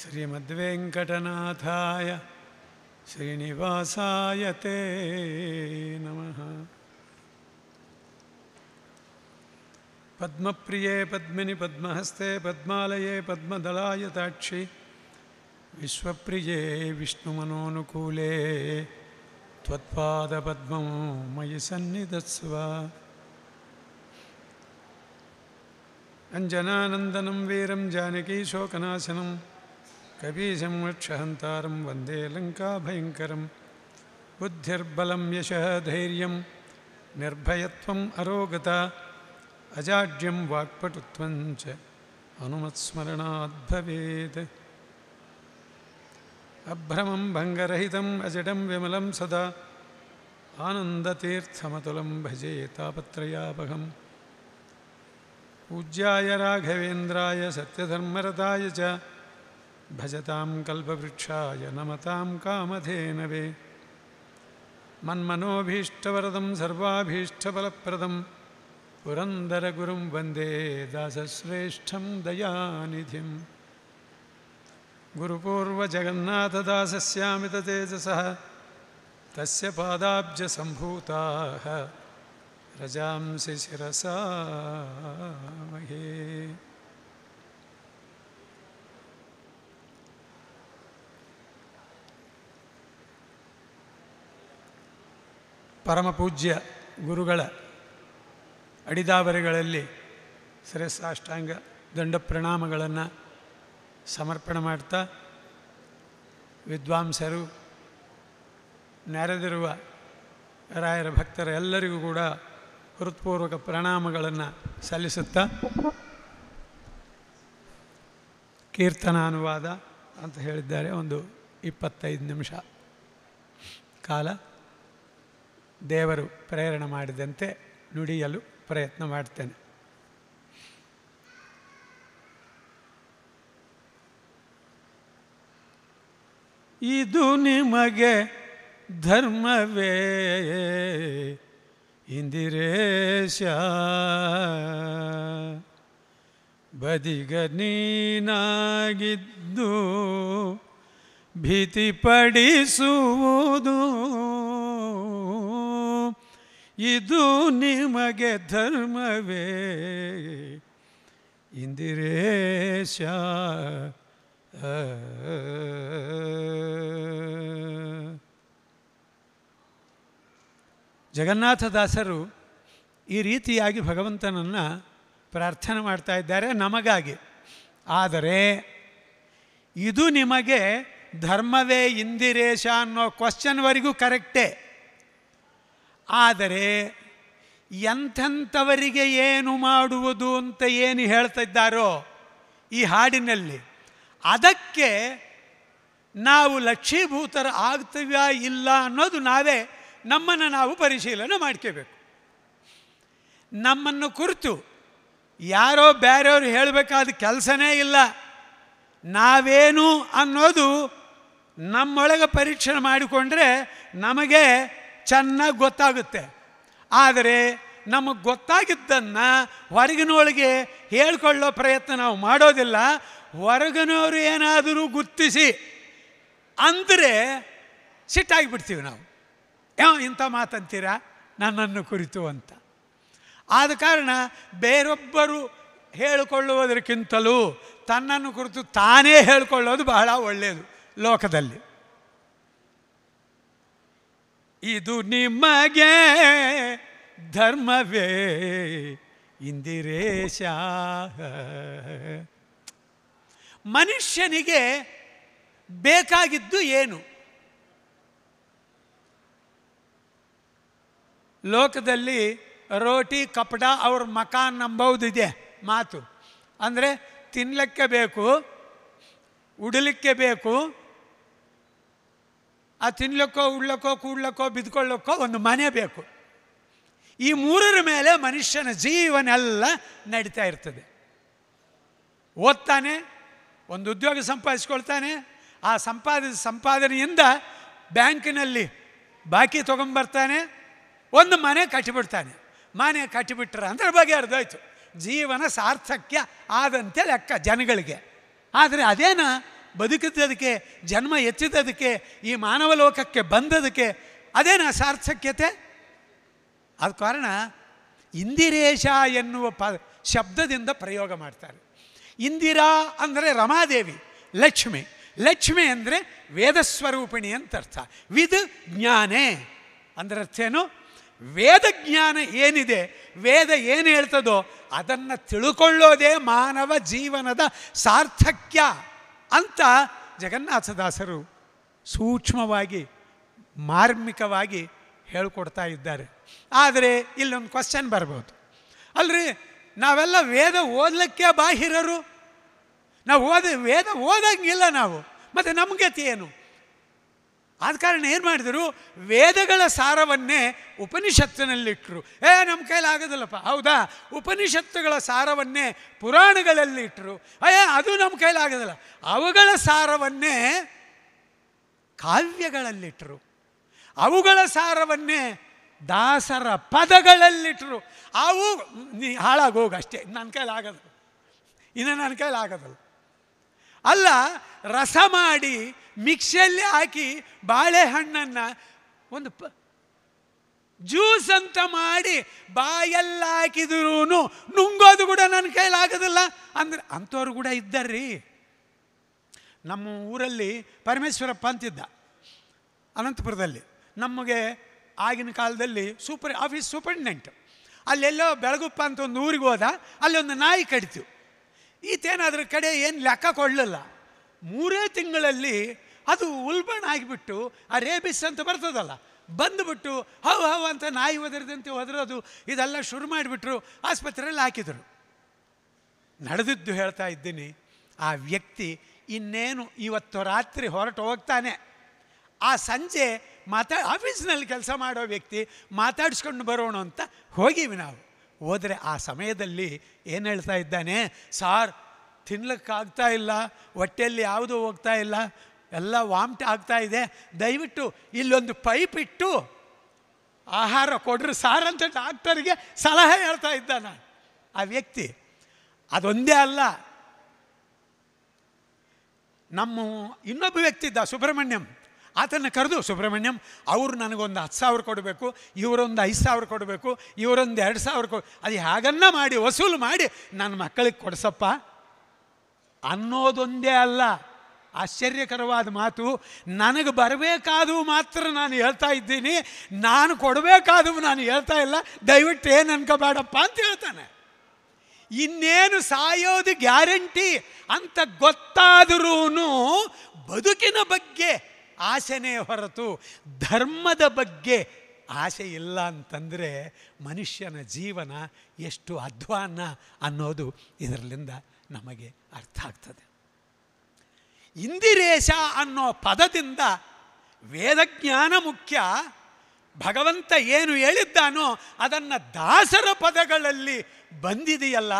श्रीमद्वेङ्कटनाथाय श्रीनिवासाय ते नमः पद्मप्रिये पद्मिनि पद्महस्ते पद्मालये पद्मदलाय ताक्षि विश्वप्रिये विष्णुमनोनुकूले त्वत्पादपद्मं मयि सन्निधत्स्व अञ्जनानन्दनं वीरं जानकीशोकनाशनं कबीजं वक्षहन्तारं वन्दे लङ्काभयङ्करं बुद्धिर्बलं यशः धैर्यं निर्भयत्वम् अरोगता अजाड्यं वाक्पटुत्वं च अभ्रमं भङ्गरहितम् अजडं विमलं सदा आनन्दतीर्थमतुलं भजे तापत्रयापहम् पूज्याय राघवेन्द्राय सत्यधर्मरताय च भजतां कल्पवृक्षाय नमतां कामधेनवे वे मन्मनोभीष्टवरदं सर्वाभीष्टबलप्रदं पुरन्दरगुरुं वन्दे दासश्रेष्ठं दयानिधिं गुरुपूर्वजगन्नाथदासस्यामिततेजसः तस्य पादाब्जसम्भूताः रजांसि शिरसा महे ಪರಮಪೂಜ್ಯ ಗುರುಗಳ ಅಡಿದಾವರೆಗಳಲ್ಲಿ ಸರಸಾಷ್ಟಾಂಗ ದಂಡ ಪ್ರಣಾಮಗಳನ್ನು ಸಮರ್ಪಣೆ ಮಾಡ್ತಾ ವಿದ್ವಾಂಸರು ನೆರೆದಿರುವ ರಾಯರ ಭಕ್ತರ ಎಲ್ಲರಿಗೂ ಕೂಡ ಹೃತ್ಪೂರ್ವಕ ಪ್ರಣಾಮಗಳನ್ನು ಸಲ್ಲಿಸುತ್ತಾ ಕೀರ್ತನಾನುವಾದ ಅಂತ ಹೇಳಿದ್ದಾರೆ ಒಂದು ಇಪ್ಪತ್ತೈದು ನಿಮಿಷ ಕಾಲ ದೇವರು ಪ್ರೇರಣೆ ಮಾಡಿದಂತೆ ನುಡಿಯಲು ಪ್ರಯತ್ನ ಮಾಡ್ತೇನೆ ಇದು ನಿಮಗೆ ಧರ್ಮವೇ ಇಂದಿರೇಶ ಬದಿಗ ನೀನಾಗಿದ್ದು ಭೀತಿ ಇದು ನಿಮಗೆ ಧರ್ಮವೇ ಇಂದಿರೇಶ ಜಗನ್ನಾಥದಾಸರು ಈ ರೀತಿಯಾಗಿ ಭಗವಂತನನ್ನು ಪ್ರಾರ್ಥನೆ ಮಾಡ್ತಾ ಇದ್ದಾರೆ ನಮಗಾಗಿ ಆದರೆ ಇದು ನಿಮಗೆ ಧರ್ಮವೇ ಇಂದಿರೇಶ ಅನ್ನೋ ಕ್ವಶನ್ವರೆಗೂ ಕರೆಕ್ಟೇ ಆದರೆ ಎಂಥೆಂಥವರಿಗೆ ಏನು ಮಾಡುವುದು ಅಂತ ಏನು ಇದ್ದಾರೋ ಈ ಹಾಡಿನಲ್ಲಿ ಅದಕ್ಕೆ ನಾವು ಲಕ್ಷೀಭೂತರ ಆಗ್ತೀವ ಇಲ್ಲ ಅನ್ನೋದು ನಾವೇ ನಮ್ಮನ್ನು ನಾವು ಪರಿಶೀಲನೆ ಮಾಡ್ಕೋಬೇಕು ನಮ್ಮನ್ನು ಕುರಿತು ಯಾರೋ ಬೇರೆಯವರು ಹೇಳಬೇಕಾದ ಕೆಲಸನೇ ಇಲ್ಲ ನಾವೇನು ಅನ್ನೋದು ನಮ್ಮೊಳಗೆ ಪರೀಕ್ಷೆ ಮಾಡಿಕೊಂಡ್ರೆ ನಮಗೆ ಚೆನ್ನಾಗಿ ಗೊತ್ತಾಗುತ್ತೆ ಆದರೆ ನಮಗೆ ಗೊತ್ತಾಗಿದ್ದನ್ನು ಹೊರಗಿನೊಳಗೆ ಹೇಳ್ಕೊಳ್ಳೋ ಪ್ರಯತ್ನ ನಾವು ಮಾಡೋದಿಲ್ಲ ಹೊರಗಿನವರು ಏನಾದರೂ ಗುರ್ತಿಸಿ ಅಂದರೆ ಸಿಟ್ಟಾಗಿಬಿಡ್ತೀವಿ ನಾವು ಯಾವ ಇಂಥ ಮಾತಂತೀರ ನನ್ನನ್ನು ಕುರಿತು ಅಂತ ಆದ ಕಾರಣ ಬೇರೊಬ್ಬರು ಹೇಳಿಕೊಳ್ಳುವುದಕ್ಕಿಂತಲೂ ತನ್ನನ್ನು ಕುರಿತು ತಾನೇ ಹೇಳಿಕೊಳ್ಳೋದು ಬಹಳ ಒಳ್ಳೆಯದು ಲೋಕದಲ್ಲಿ ಇದು ನಿಮಗೆ ಧರ್ಮವೇ ಇಂದಿರೇಶ ಮನುಷ್ಯನಿಗೆ ಬೇಕಾಗಿದ್ದು ಏನು ಲೋಕದಲ್ಲಿ ರೋಟಿ ಕಪಡ ಅವ್ರ ಮಕಾನ್ ನಂಬೋದಿದೆ ಮಾತು ಅಂದರೆ ತಿನ್ನಲಿಕ್ಕೆ ಬೇಕು ಉಡಲಿಕ್ಕೆ ಬೇಕು ಆ ತಿನ್ಲಕ್ಕೋ ಉಳ್ಳಕ್ಕೋ ಕೂಡ್ಲಕ್ಕೋ ಬಿದ್ಕೊಳ್ಳಕ್ಕೋ ಒಂದು ಮನೆ ಬೇಕು ಈ ಮೂರರ ಮೇಲೆ ಮನುಷ್ಯನ ಜೀವನೆಲ್ಲ ನಡೀತಾ ಇರ್ತದೆ ಓದ್ತಾನೆ ಒಂದು ಉದ್ಯೋಗ ಸಂಪಾದಿಸ್ಕೊಳ್ತಾನೆ ಆ ಸಂಪಾದ ಸಂಪಾದನೆಯಿಂದ ಬ್ಯಾಂಕಿನಲ್ಲಿ ಬಾಕಿ ತೊಗೊಂಬರ್ತಾನೆ ಒಂದು ಮನೆ ಕಟ್ಟಿಬಿಡ್ತಾನೆ ಮನೆ ಕಟ್ಟಿಬಿಟ್ರೆ ಅಂದರೆ ಬಗೆ ಆಯ್ತು ಜೀವನ ಸಾರ್ಥಕ್ಯ ಆದಂತೆ ಲೆಕ್ಕ ಜನಗಳಿಗೆ ಆದರೆ ಅದೇನ ಬದುಕಿದ್ದದಕ್ಕೆ ಜನ್ಮ ಎತ್ತಿದ್ದದಕ್ಕೆ ಈ ಮಾನವ ಲೋಕಕ್ಕೆ ಬಂದದಕ್ಕೆ ಅದೇನು ಅಸಾರ್ಥಕ್ಯತೆ ಅದ ಕಾರಣ ಇಂದಿರೇಶ ಎನ್ನುವ ಪ ಶಬ್ದದಿಂದ ಪ್ರಯೋಗ ಮಾಡ್ತಾರೆ ಇಂದಿರಾ ಅಂದರೆ ರಮಾದೇವಿ ಲಕ್ಷ್ಮಿ ಲಕ್ಷ್ಮಿ ಅಂದರೆ ವೇದಸ್ವರೂಪಿಣಿ ಅಂತ ಅರ್ಥ ವಿದ್ ಜ್ಞಾನೇ ಅಂದರೆ ಅರ್ಥ ಏನು ವೇದ ಜ್ಞಾನ ಏನಿದೆ ವೇದ ಏನು ಹೇಳ್ತದೋ ಅದನ್ನು ತಿಳ್ಕೊಳ್ಳೋದೇ ಮಾನವ ಜೀವನದ ಸಾರ್ಥಕ್ಯ ಅಂತ ಜಗನ್ನಾಥದಾಸರು ಸೂಕ್ಷ್ಮವಾಗಿ ಮಾರ್ಮಿಕವಾಗಿ ಹೇಳ್ಕೊಡ್ತಾ ಇದ್ದಾರೆ ಆದರೆ ಇಲ್ಲೊಂದು ಕ್ವಶನ್ ಬರ್ಬೋದು ಅಲ್ರಿ ನಾವೆಲ್ಲ ವೇದ ಓದಲಿಕ್ಕೆ ಬಾಹಿರರು ನಾವು ಓದ ವೇದ ಓದಂಗಿಲ್ಲ ನಾವು ಮತ್ತು ನಮಗೆ ಏನು ಆದ ಕಾರಣ ಏನು ಮಾಡಿದರು ವೇದಗಳ ಸಾರವನ್ನೇ ಉಪನಿಷತ್ತಿನಲ್ಲಿಟ್ಟರು ಏ ನಮ್ಮ ಕೈಲಿ ಆಗೋದಿಲ್ಲಪ್ಪ ಹೌದಾ ಉಪನಿಷತ್ತುಗಳ ಸಾರವನ್ನೇ ಪುರಾಣಗಳಲ್ಲಿ ಇಟ್ಟರು ಏ ಅದು ನಮ್ಮ ಕೈಲಿ ಆಗೋದಿಲ್ಲ ಅವುಗಳ ಸಾರವನ್ನೇ ಕಾವ್ಯಗಳಲ್ಲಿಟ್ಟರು ಅವುಗಳ ಸಾರವನ್ನೇ ದಾಸರ ಪದಗಳಲ್ಲಿಟ್ಟರು ಅವು ನೀ ಹಾಳಾಗೋಗಷ್ಟೇ ನನ್ನ ಕೈಲಾಗದು ಇನ್ನು ನನ್ನ ಕೈಲಾಗದಲ್ಲ ಅಲ್ಲ ರಸ ಮಾಡಿ ಮಿಕ್ಸಿಯಲ್ಲಿ ಹಾಕಿ ಬಾಳೆಹಣ್ಣನ್ನು ಒಂದು ಪ ಜ್ಯೂಸ್ ಅಂತ ಮಾಡಿ ಬಾಯಲ್ಲಿ ಹಾಕಿದ್ರು ನುಂಗೋದು ಕೂಡ ನನ್ನ ಕೈಲಾಗೋದಿಲ್ಲ ಅಂದ್ರೆ ಅಂಥವ್ರು ಕೂಡ ಇದ್ದಾರ್ರಿ ನಮ್ಮ ಊರಲ್ಲಿ ಪರಮೇಶ್ವರಪ್ಪ ಅಂತಿದ್ದ ಅನಂತಪುರದಲ್ಲಿ ನಮಗೆ ಆಗಿನ ಕಾಲದಲ್ಲಿ ಸೂಪರ್ ಆಫೀಸ್ ಸೂಪರಿಂಟೆಂಡೆಂಟ್ ಅಲ್ಲೆಲ್ಲೋ ಬೆಳಗುಪ್ಪ ಅಂತ ಒಂದು ಊರಿಗೆ ಹೋದ ಅಲ್ಲಿ ಒಂದು ನಾಯಿ ಕಡಿತು ಈತೇನಾದ್ರ ಕಡೆ ಏನು ಲೆಕ್ಕ ಕೊಡಲಿಲ್ಲ ಮೂರೇ ತಿಂಗಳಲ್ಲಿ ಅದು ಉಲ್ಬಣ ಆಗಿಬಿಟ್ಟು ಆ ರೇಬಿಸ್ ಅಂತ ಬರ್ತದಲ್ಲ ಬಂದುಬಿಟ್ಟು ಹೌ ಹೌ ಅಂತ ನಾಯಿ ಒದರಿದಂತೆ ಒದರೋದು ಇದೆಲ್ಲ ಶುರು ಮಾಡಿಬಿಟ್ರು ಆಸ್ಪತ್ರೆಯಲ್ಲಿ ಹಾಕಿದರು ನಡೆದಿದ್ದು ಹೇಳ್ತಾ ಇದ್ದೀನಿ ಆ ವ್ಯಕ್ತಿ ಇನ್ನೇನು ಇವತ್ತು ರಾತ್ರಿ ಹೊರಟು ಹೋಗ್ತಾನೆ ಆ ಸಂಜೆ ಮಾತಾ ಆಫೀಸ್ನಲ್ಲಿ ಕೆಲಸ ಮಾಡೋ ವ್ಯಕ್ತಿ ಮಾತಾಡಿಸ್ಕೊಂಡು ಬರೋಣ ಅಂತ ಹೋಗೀವಿ ನಾವು ಹೋದರೆ ಆ ಸಮಯದಲ್ಲಿ ಏನು ಹೇಳ್ತಾ ಇದ್ದಾನೆ ಸಾರ್ ತಿನ್ಲಿಕ್ಕಾಗ್ತಾ ಇಲ್ಲ ಹೊಟ್ಟೆಯಲ್ಲಿ ಯಾವುದೂ ಹೋಗ್ತಾ ಇಲ್ಲ ಎಲ್ಲ ವಾಮ್ಟ್ ಆಗ್ತಾ ಇದೆ ದಯವಿಟ್ಟು ಇಲ್ಲೊಂದು ಪೈಪ್ ಇಟ್ಟು ಆಹಾರ ಕೊಡ್ರಿ ಸಾರ್ ಅಂತ ಡಾಕ್ಟರ್ಗೆ ಸಲಹೆ ಹೇಳ್ತಾ ಇದ್ದಾನೆ ಆ ವ್ಯಕ್ತಿ ಅದೊಂದೇ ಅಲ್ಲ ನಮ್ಮ ಇನ್ನೊಬ್ಬ ವ್ಯಕ್ತಿ ಇದ್ದ ಸುಬ್ರಹ್ಮಣ್ಯಂ ಆತನ್ನು ಕರೆದು ಸುಬ್ರಹ್ಮಣ್ಯಂ ಅವರು ನನಗೊಂದು ಹತ್ತು ಸಾವಿರ ಕೊಡಬೇಕು ಇವರೊಂದು ಐದು ಸಾವಿರ ಕೊಡಬೇಕು ಇವರೊಂದು ಎರಡು ಸಾವಿರ ಕೊ ಅದು ಹೇಗನ್ನ ಮಾಡಿ ವಸೂಲು ಮಾಡಿ ನನ್ನ ಮಕ್ಕಳಿಗೆ ಕೊಡಿಸಪ್ಪ ಅನ್ನೋದೊಂದೇ ಅಲ್ಲ ಆಶ್ಚರ್ಯಕರವಾದ ಮಾತು ನನಗೆ ಬರಬೇಕಾದವು ಮಾತ್ರ ನಾನು ಹೇಳ್ತಾ ಇದ್ದೀನಿ ನಾನು ಕೊಡಬೇಕಾದವು ನಾನು ಹೇಳ್ತಾ ಇಲ್ಲ ದಯವಿಟ್ಟು ಏನು ಅನ್ಕೋಬೇಡಪ್ಪ ಅಂತ ಹೇಳ್ತಾನೆ ಇನ್ನೇನು ಸಾಯೋದು ಗ್ಯಾರಂಟಿ ಅಂತ ಗೊತ್ತಾದರೂ ಬದುಕಿನ ಬಗ್ಗೆ ಆಸೆನೇ ಹೊರತು ಧರ್ಮದ ಬಗ್ಗೆ ಆಸೆ ಇಲ್ಲ ಅಂತಂದರೆ ಮನುಷ್ಯನ ಜೀವನ ಎಷ್ಟು ಅಧ್ವಾನ ಅನ್ನೋದು ಇದರಲ್ಲಿಂದ ನಮಗೆ ಅರ್ಥ ಆಗ್ತದೆ ಇಂದಿರೇಶ ಅನ್ನೋ ಪದದಿಂದ ವೇದಜ್ಞಾನ ಮುಖ್ಯ ಭಗವಂತ ಏನು ಹೇಳಿದ್ದಾನೋ ಅದನ್ನು ದಾಸರ ಪದಗಳಲ್ಲಿ ಬಂದಿದೆಯಲ್ಲ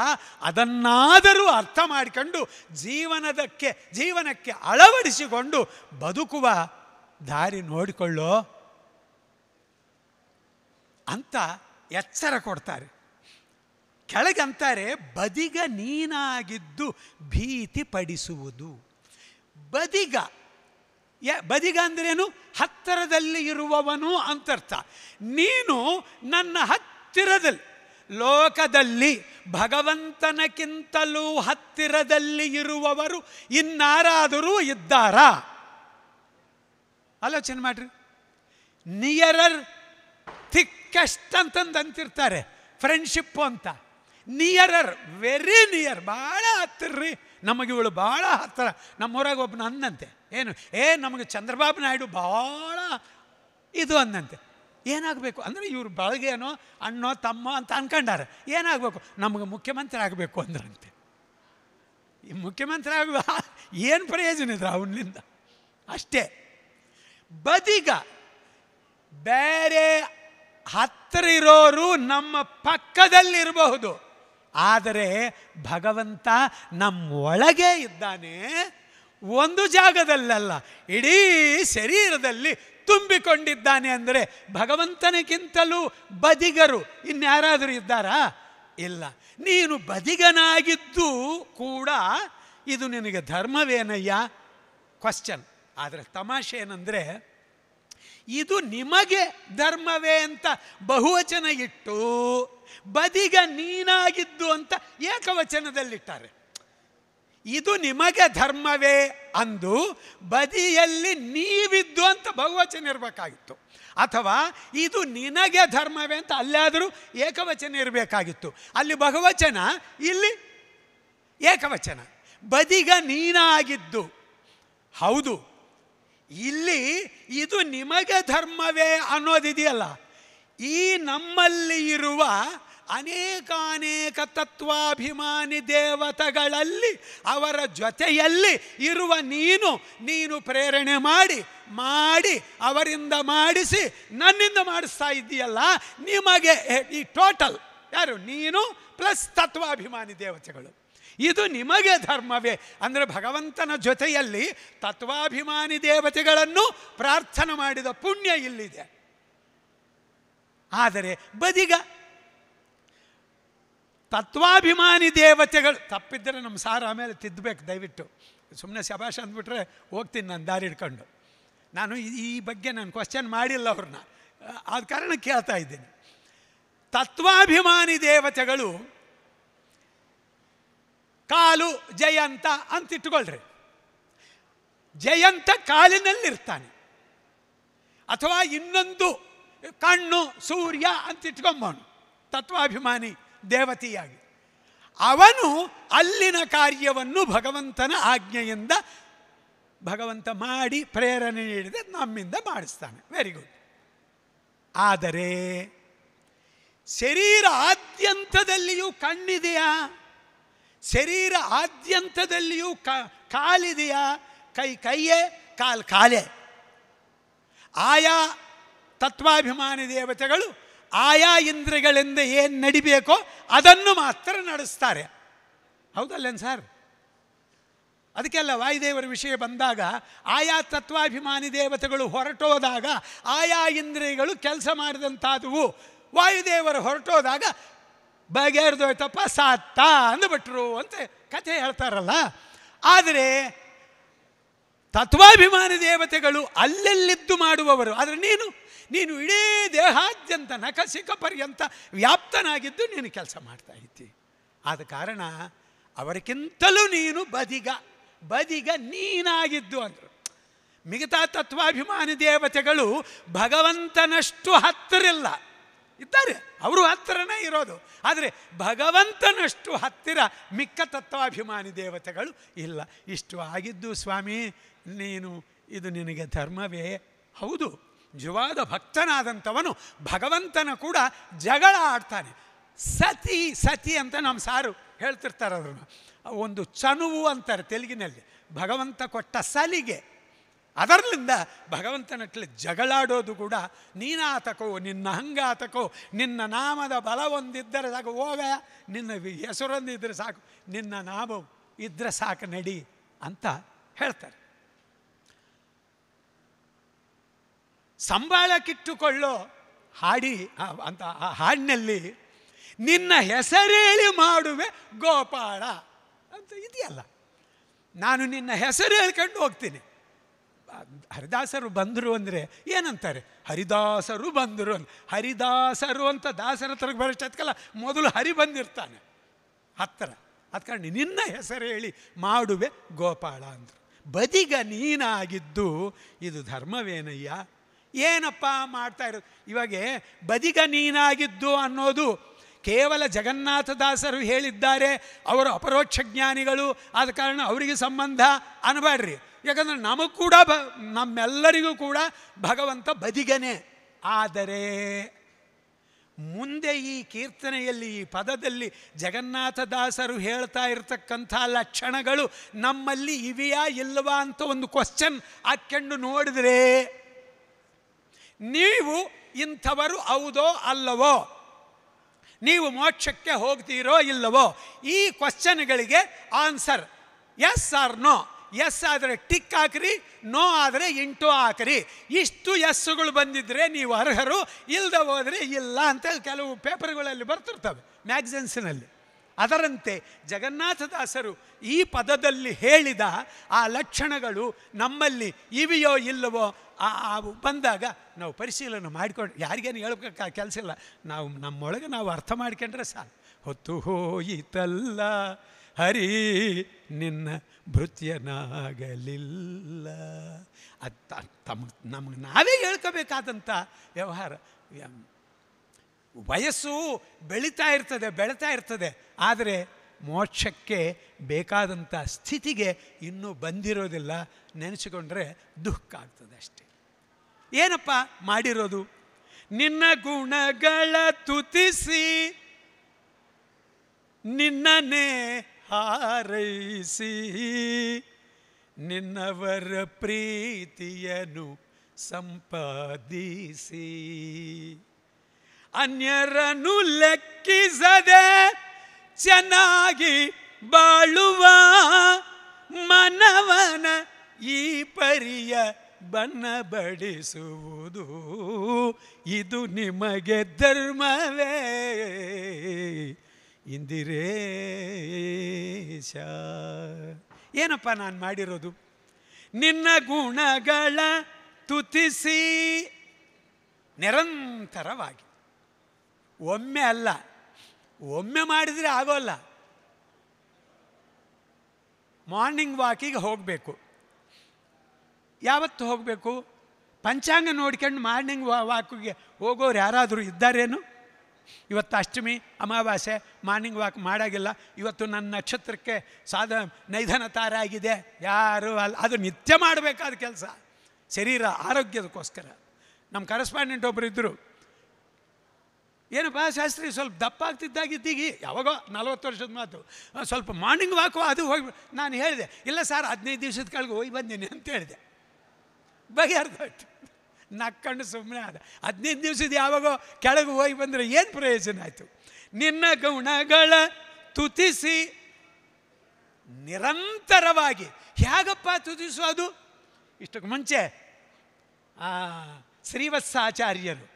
ಅದನ್ನಾದರೂ ಅರ್ಥ ಮಾಡಿಕೊಂಡು ಜೀವನದಕ್ಕೆ ಜೀವನಕ್ಕೆ ಅಳವಡಿಸಿಕೊಂಡು ಬದುಕುವ ದಾರಿ ನೋಡಿಕೊಳ್ಳೋ ಅಂತ ಎಚ್ಚರ ಕೊಡ್ತಾರೆ ಕೆಳಗಂತಾರೆ ಬದಿಗ ನೀನಾಗಿದ್ದು ಭೀತಿ ಪಡಿಸುವುದು ಬದಿಗ ಬದಿಗ ಅಂದ್ರೇನು ಹತ್ತಿರದಲ್ಲಿ ಇರುವವನು ಅಂತರ್ಥ ನೀನು ನನ್ನ ಹತ್ತಿರದಲ್ಲಿ ಲೋಕದಲ್ಲಿ ಭಗವಂತನಕ್ಕಿಂತಲೂ ಹತ್ತಿರದಲ್ಲಿ ಇರುವವರು ಇನ್ನಾರಾದರೂ ಇದ್ದಾರಾ ಆಲೋಚನೆ ಮಾಡ್ರಿ ನಿಯರರ್ ಥಿಕ್ಕೆಸ್ಟ್ ಅಂತಂದು ಅಂತಿರ್ತಾರೆ ಫ್ರೆಂಡ್ಶಿಪ್ಪು ಅಂತ ನಿಯರರ್ ವೆರಿ ನಿಯರ್ ಭಾಳ ಹತ್ತಿರ್ರಿ ನಮಗೆ ಇವಳು ಭಾಳ ಹತ್ತಿರ ನಮ್ಮೂರಾಗ ಒಬ್ಬನ ಅಂದಂತೆ ಏನು ಏ ನಮಗೆ ಚಂದ್ರಬಾಬು ನಾಯ್ಡು ಭಾಳ ಇದು ಅಂದಂತೆ ಏನಾಗಬೇಕು ಅಂದರೆ ಇವರು ಬಳಗೇನೋ ಅಣ್ಣೋ ತಮ್ಮ ಅಂತ ಅನ್ಕೊಂಡಾರೆ ಏನಾಗಬೇಕು ನಮಗೆ ಮುಖ್ಯಮಂತ್ರಿ ಆಗಬೇಕು ಅಂದ್ರಂತೆ ಈ ಮುಖ್ಯಮಂತ್ರಿ ಆಗುವ ಏನು ಪ್ರಯೋಜನ ಇದ್ರೆ ಅವನಿಂದ ಅಷ್ಟೇ ಬದಿಗ ಬೇರೆ ಹತ್ತಿರ ಇರೋರು ನಮ್ಮ ಪಕ್ಕದಲ್ಲಿರಬಹುದು ಆದರೆ ಭಗವಂತ ನಮ್ಮ ಒಳಗೆ ಇದ್ದಾನೆ ಒಂದು ಜಾಗದಲ್ಲಲ್ಲ ಇಡೀ ಶರೀರದಲ್ಲಿ ತುಂಬಿಕೊಂಡಿದ್ದಾನೆ ಅಂದರೆ ಭಗವಂತನಿಗಿಂತಲೂ ಬದಿಗರು ಇನ್ಯಾರಾದರೂ ಇದ್ದಾರಾ ಇಲ್ಲ ನೀನು ಬದಿಗನಾಗಿದ್ದು ಕೂಡ ಇದು ನಿನಗೆ ಧರ್ಮವೇನಯ್ಯ ಕ್ವೆಶ್ಚನ್ ಆದರೆ ತಮಾಷೆ ಏನಂದರೆ ಇದು ನಿಮಗೆ ಧರ್ಮವೇ ಅಂತ ಬಹುವಚನ ಇಟ್ಟು ಬದಿಗ ನೀನಾಗಿದ್ದು ಅಂತ ಏಕವಚನದಲ್ಲಿಟ್ಟಾರೆ ಇದು ನಿಮಗೆ ಧರ್ಮವೇ ಅಂದು ಬದಿಯಲ್ಲಿ ನೀವಿದ್ದು ಅಂತ ಬಹುವಚನ ಇರಬೇಕಾಗಿತ್ತು ಅಥವಾ ಇದು ನಿನಗೆ ಧರ್ಮವೇ ಅಂತ ಅಲ್ಲಾದರೂ ಏಕವಚನ ಇರಬೇಕಾಗಿತ್ತು ಅಲ್ಲಿ ಬಹುವಚನ ಇಲ್ಲಿ ಏಕವಚನ ಬದಿಗ ನೀನಾಗಿದ್ದು ಹೌದು ಇಲ್ಲಿ ಇದು ನಿಮಗೆ ಧರ್ಮವೇ ಅನ್ನೋದಿದೆಯಲ್ಲ ಈ ನಮ್ಮಲ್ಲಿ ಇರುವ ಅನೇಕಾನೇಕ ತತ್ವಾಭಿಮಾನಿ ದೇವತೆಗಳಲ್ಲಿ ಅವರ ಜೊತೆಯಲ್ಲಿ ಇರುವ ನೀನು ನೀನು ಪ್ರೇರಣೆ ಮಾಡಿ ಮಾಡಿ ಅವರಿಂದ ಮಾಡಿಸಿ ನನ್ನಿಂದ ಮಾಡಿಸ್ತಾ ಇದೆಯಲ್ಲ ನಿಮಗೆ ಈ ಟೋಟಲ್ ಯಾರು ನೀನು ಪ್ಲಸ್ ತತ್ವಾಭಿಮಾನಿ ದೇವತೆಗಳು ಇದು ನಿಮಗೆ ಧರ್ಮವೇ ಅಂದರೆ ಭಗವಂತನ ಜೊತೆಯಲ್ಲಿ ತತ್ವಾಭಿಮಾನಿ ದೇವತೆಗಳನ್ನು ಪ್ರಾರ್ಥನೆ ಮಾಡಿದ ಪುಣ್ಯ ಇಲ್ಲಿದೆ ಆದರೆ ಬದಿಗ ತತ್ವಾಭಿಮಾನಿ ದೇವತೆಗಳು ತಪ್ಪಿದ್ದರೆ ನಮ್ಮ ಸಾರ್ ಆಮೇಲೆ ತಿದ್ದಬೇಕು ದಯವಿಟ್ಟು ಸುಮ್ಮನೆ ಶಬಾಷ್ ಅಂದ್ಬಿಟ್ರೆ ಹೋಗ್ತೀನಿ ನಾನು ದಾರಿ ಹಿಡ್ಕೊಂಡು ನಾನು ಈ ಬಗ್ಗೆ ನಾನು ಕ್ವಶನ್ ಮಾಡಿಲ್ಲ ಅವ್ರನ್ನ ಆದ ಕಾರಣ ಕೇಳ್ತಾ ಇದ್ದೀನಿ ತತ್ವಾಭಿಮಾನಿ ದೇವತೆಗಳು ಕಾಲು ಜಯಂತ ಅಂತ ಇಟ್ಕೊಳ್ರಿ ಜಯಂತ ಕಾಲಿನಲ್ಲಿರ್ತಾನೆ ಅಥವಾ ಇನ್ನೊಂದು ಕಣ್ಣು ಸೂರ್ಯ ಅಂತ ಇಟ್ಕೊಂಬೋಣ ತತ್ವಾಭಿಮಾನಿ ದೇವತೆಯಾಗಿ ಅವನು ಅಲ್ಲಿನ ಕಾರ್ಯವನ್ನು ಭಗವಂತನ ಆಜ್ಞೆಯಿಂದ ಭಗವಂತ ಮಾಡಿ ಪ್ರೇರಣೆ ನೀಡಿದೆ ನಮ್ಮಿಂದ ಮಾಡಿಸ್ತಾನೆ ವೆರಿ ಗುಡ್ ಆದರೆ ಶರೀರ ಆದ್ಯಂತದಲ್ಲಿಯೂ ಕಣ್ಣಿದೆಯಾ ಶರೀರ ಆದ್ಯಂತದಲ್ಲಿಯೂ ಕಾಲಿದೆಯಾ ಕೈ ಕೈಯೇ ಕಾಲ್ ಕಾಲೇ ಆಯಾ ತತ್ವಾಭಿಮಾನಿ ದೇವತೆಗಳು ಆಯಾ ಇಂದ್ರಿಯಗಳಿಂದ ಏನು ನಡಿಬೇಕೋ ಅದನ್ನು ಮಾತ್ರ ನಡೆಸ್ತಾರೆ ಹೌದಲ್ಲೇನು ಸರ್ ಅದಕ್ಕೆಲ್ಲ ವಾಯುದೇವರ ವಿಷಯ ಬಂದಾಗ ಆಯಾ ತತ್ವಾಭಿಮಾನಿ ದೇವತೆಗಳು ಹೊರಟೋದಾಗ ಆಯಾ ಇಂದ್ರಿಯಗಳು ಕೆಲಸ ಮಾಡಿದಂತಾದವು ವಾಯುದೇವರು ಹೊರಟೋದಾಗ ಬಗೆಹರಿದೋಯ್ತಪ್ಪ ಸಾತ್ತ ಅಂದ್ಬಿಟ್ರು ಅಂತ ಕಥೆ ಹೇಳ್ತಾರಲ್ಲ ಆದರೆ ತತ್ವಾಭಿಮಾನಿ ದೇವತೆಗಳು ಅಲ್ಲೆಲ್ಲಿದ್ದು ಮಾಡುವವರು ಆದರೆ ನೀನು ನೀನು ಇಡೀ ದೇಹಾದ್ಯಂತ ನಖಸಿಕ ಪರ್ಯಂತ ವ್ಯಾಪ್ತನಾಗಿದ್ದು ನೀನು ಕೆಲಸ ಮಾಡ್ತಾ ಇದ್ದಿ ಆದ ಕಾರಣ ಅವರಿಗಿಂತಲೂ ನೀನು ಬದಿಗ ಬದಿಗ ನೀನಾಗಿದ್ದು ಅಂದರು ಮಿಗತಾ ತತ್ವಾಭಿಮಾನಿ ದೇವತೆಗಳು ಭಗವಂತನಷ್ಟು ಹತ್ತಿರಲ್ಲ ಇದ್ದಾರೆ ಅವರು ಹತ್ತಿರನೇ ಇರೋದು ಆದರೆ ಭಗವಂತನಷ್ಟು ಹತ್ತಿರ ಮಿಕ್ಕ ತತ್ವಾಭಿಮಾನಿ ದೇವತೆಗಳು ಇಲ್ಲ ಇಷ್ಟು ಆಗಿದ್ದು ಸ್ವಾಮಿ ನೀನು ಇದು ನಿನಗೆ ಧರ್ಮವೇ ಹೌದು ನಿಜವಾದ ಭಕ್ತನಾದಂಥವನು ಭಗವಂತನ ಕೂಡ ಜಗಳ ಆಡ್ತಾನೆ ಸತಿ ಸತಿ ಅಂತ ನಮ್ಮ ಸಾರು ಹೇಳ್ತಿರ್ತಾರೆ ಅದನ್ನು ಒಂದು ಚನುವು ಅಂತಾರೆ ತೆಲುಗಿನಲ್ಲಿ ಭಗವಂತ ಕೊಟ್ಟ ಸಲಿಗೆ ಅದರಲ್ಲಿಂದ ಭಗವಂತನಟ್ಲೆ ಜಗಳಾಡೋದು ಕೂಡ ನೀನಾತಕೋ ನಿನ್ನ ಹಂಗಾತಕೋ ನಿನ್ನ ನಾಮದ ಬಲವೊಂದಿದ್ದರೆ ಸಾಕು ಹೋಗ ನಿನ್ನ ಹೆಸರೊಂದಿದ್ದರೆ ಸಾಕು ನಿನ್ನ ನಾಮ ಇದ್ದರೆ ಸಾಕು ನಡಿ ಅಂತ ಹೇಳ್ತಾರೆ ಸಂಬಳಕ್ಕಿಟ್ಟುಕೊಳ್ಳೋ ಹಾಡಿ ಅಂತ ಆ ಹಾಡಿನಲ್ಲಿ ನಿನ್ನ ಹೆಸರೇಳಿ ಮಾಡುವೆ ಗೋಪಾಳ ಅಂತ ಇದೆಯಲ್ಲ ನಾನು ನಿನ್ನ ಹೆಸರು ಹೇಳ್ಕೊಂಡು ಹೋಗ್ತೀನಿ ಹರಿದಾಸರು ಬಂದರು ಅಂದರೆ ಏನಂತಾರೆ ಹರಿದಾಸರು ಬಂದರು ಅಂತ ಹರಿದಾಸರು ಅಂತ ದಾಸರ ಹತ್ರಕ್ಕೆ ಬರೋಷ್ಟೊತ್ಕಲ್ಲ ಮೊದಲು ಹರಿ ಬಂದಿರ್ತಾನೆ ಹತ್ತಿರ ಅದ ನಿನ್ನ ಹೆಸರು ಹೇಳಿ ಮಾಡುವೆ ಗೋಪಾಳ ಅಂದರು ಬದಿಗ ನೀನಾಗಿದ್ದು ಇದು ಧರ್ಮವೇನಯ್ಯ ಏನಪ್ಪ ಮಾಡ್ತಾ ಇರೋದು ಇವಾಗೆ ಬದಿಗ ನೀನಾಗಿದ್ದು ಅನ್ನೋದು ಕೇವಲ ಜಗನ್ನಾಥದಾಸರು ಹೇಳಿದ್ದಾರೆ ಅವರು ಅಪರೋಕ್ಷ ಜ್ಞಾನಿಗಳು ಆದ ಕಾರಣ ಅವರಿಗೆ ಸಂಬಂಧ ಅನ್ಬೇಡ್ರಿ ಯಾಕಂದರೆ ನಮಗೂ ಕೂಡ ಬ ನಮ್ಮೆಲ್ಲರಿಗೂ ಕೂಡ ಭಗವಂತ ಬದಿಗನೇ ಆದರೆ ಮುಂದೆ ಈ ಕೀರ್ತನೆಯಲ್ಲಿ ಈ ಪದದಲ್ಲಿ ಜಗನ್ನಾಥದಾಸರು ಹೇಳ್ತಾ ಇರತಕ್ಕಂಥ ಲಕ್ಷಣಗಳು ನಮ್ಮಲ್ಲಿ ಇವೆಯಾ ಇಲ್ಲವಾ ಅಂತ ಒಂದು ಕ್ವಶನ್ ಹಾಕ್ಕೊಂಡು ನೋಡಿದ್ರೆ ನೀವು ಇಂಥವರು ಹೌದೋ ಅಲ್ಲವೋ ನೀವು ಮೋಕ್ಷಕ್ಕೆ ಹೋಗ್ತೀರೋ ಇಲ್ಲವೋ ಈ ಕ್ವಶನ್ಗಳಿಗೆ answer yes or no yes ಆದರೆ ಟಿಕ್ ಹಾಕ್ರಿ ನೋ ಆದರೆ ಇಂಟು ಹಾಕ್ರಿ ಇಷ್ಟು ಎಸ್ಸುಗಳು ಬಂದಿದ್ದರೆ ನೀವು ಅರ್ಹರು ಇಲ್ಲದೆ ಹೋದರೆ ಇಲ್ಲ ಅಂತ ಕೆಲವು ಪೇಪರ್ಗಳಲ್ಲಿ ಬರ್ತಿರ್ತವೆ ಮ್ಯಾಗ್ಝಿನ್ಸಿನಲ್ಲಿ ಅದರಂತೆ ಜಗನ್ನಾಥದಾಸರು ಈ ಪದದಲ್ಲಿ ಹೇಳಿದ ಆ ಲಕ್ಷಣಗಳು ನಮ್ಮಲ್ಲಿ ಇವೆಯೋ ಇಲ್ಲವೋ ಆ ಬಂದಾಗ ನಾವು ಪರಿಶೀಲನೆ ಮಾಡಿಕೊಂಡು ಯಾರಿಗೇನು ಹೇಳ್ಬೇಕು ಕೆಲಸ ಇಲ್ಲ ನಾವು ನಮ್ಮೊಳಗೆ ನಾವು ಅರ್ಥ ಮಾಡ್ಕೊಂಡ್ರೆ ಸಾಕು ಹೊತ್ತು ಹೋಯಿತಲ್ಲ ಹರಿ ನಿನ್ನ ಭೃತ್ಯನಾಗಲಿಲ್ಲ ಅದು ತಮ್ಮ ನಮಗೆ ನಾವೇ ಹೇಳ್ಕೋಬೇಕಾದಂಥ ವ್ಯವಹಾರ ವಯಸ್ಸು ಬೆಳೀತಾ ಇರ್ತದೆ ಬೆಳೀತಾ ಇರ್ತದೆ ಆದರೆ ಮೋಕ್ಷಕ್ಕೆ ಬೇಕಾದಂಥ ಸ್ಥಿತಿಗೆ ಇನ್ನೂ ಬಂದಿರೋದಿಲ್ಲ ನೆನೆಸಿಕೊಂಡ್ರೆ ದುಃಖ ಆಗ್ತದೆ ಅಷ್ಟೇ ಏನಪ್ಪ ಮಾಡಿರೋದು ನಿನ್ನ ಗುಣಗಳ ತುತಿಸಿ ನಿನ್ನನೇ ಹಾರೈಸಿ ನಿನ್ನವರ ಪ್ರೀತಿಯನ್ನು ಸಂಪಾದಿಸಿ ಅನ್ಯರನ್ನು ಲೆಕ್ಕಿಸದೆ ಚೆನ್ನಾಗಿ ಬಾಳುವ ಮನವನ ಈ ಪರಿಯ ಬಣ್ಣ ಬಡಿಸುವುದು ಇದು ನಿಮಗೆ ಧರ್ಮವೇ ಇಂದಿರೇಶ ಏನಪ್ಪ ನಾನು ಮಾಡಿರೋದು ನಿನ್ನ ಗುಣಗಳ ತುತಿಸಿ ನಿರಂತರವಾಗಿ ಒಮ್ಮೆ ಅಲ್ಲ ಒಮ್ಮೆ ಮಾಡಿದರೆ ಆಗೋಲ್ಲ ಮಾರ್ನಿಂಗ್ ವಾಕಿಗೆ ಹೋಗಬೇಕು ಯಾವತ್ತು ಹೋಗಬೇಕು ಪಂಚಾಂಗ ನೋಡ್ಕೊಂಡು ಮಾರ್ನಿಂಗ್ ವಾ ವಾಕಿಗೆ ಹೋಗೋರು ಯಾರಾದರೂ ಇದ್ದಾರೇನು ಇವತ್ತು ಅಷ್ಟಮಿ ಅಮಾವಾಸ್ಯೆ ಮಾರ್ನಿಂಗ್ ವಾಕ್ ಮಾಡೋಗಿಲ್ಲ ಇವತ್ತು ನನ್ನ ನಕ್ಷತ್ರಕ್ಕೆ ಸಾದ ನೈಧನ ತಾರ ಆಗಿದೆ ಯಾರು ಅಲ್ಲ ಅದು ನಿತ್ಯ ಮಾಡಬೇಕಾದ ಕೆಲಸ ಶರೀರ ಆರೋಗ್ಯದಕ್ಕೋಸ್ಕರ ನಮ್ಮ ಕರೆಸ್ಪಾಂಡೆಂಟ್ ಒಬ್ಬರು ಇದ್ದರು ಏನಪ್ಪಾ ಶಾಸ್ತ್ರಿ ಸ್ವಲ್ಪ ದಪ್ಪ ಆಗ್ತಿದ್ದಾಗಿ ಯಾವಾಗೋ ನಲ್ವತ್ತು ವರ್ಷದ ಮಾತು ಸ್ವಲ್ಪ ಮಾರ್ನಿಂಗ್ ವಾಕು ಅದು ಹೋಗಿ ನಾನು ಹೇಳಿದೆ ಇಲ್ಲ ಸರ್ ಹದಿನೈದು ದಿವಸದ ಕೆಳಗೆ ಹೋಗಿ ಬಂದೀನಿ ಅಂತ ಹೇಳಿದೆ ಬಗೆಹರ್ದೋಯ್ತು ನಕ್ಕಂಡು ಸುಮ್ಮನೆ ಆದ ಹದಿನೈದು ದಿವಸದ ಯಾವಾಗೋ ಕೆಳಗೆ ಹೋಗಿ ಬಂದರೆ ಏನು ಪ್ರಯೋಜನ ಆಯಿತು ನಿನ್ನ ಗುಣಗಳ ತುತಿಸಿ ನಿರಂತರವಾಗಿ ಹೇಗಪ್ಪ ಅದು ಇಷ್ಟಕ್ಕೆ ಮುಂಚೆ ಶ್ರೀವತ್ಸಾಚಾರ್ಯರು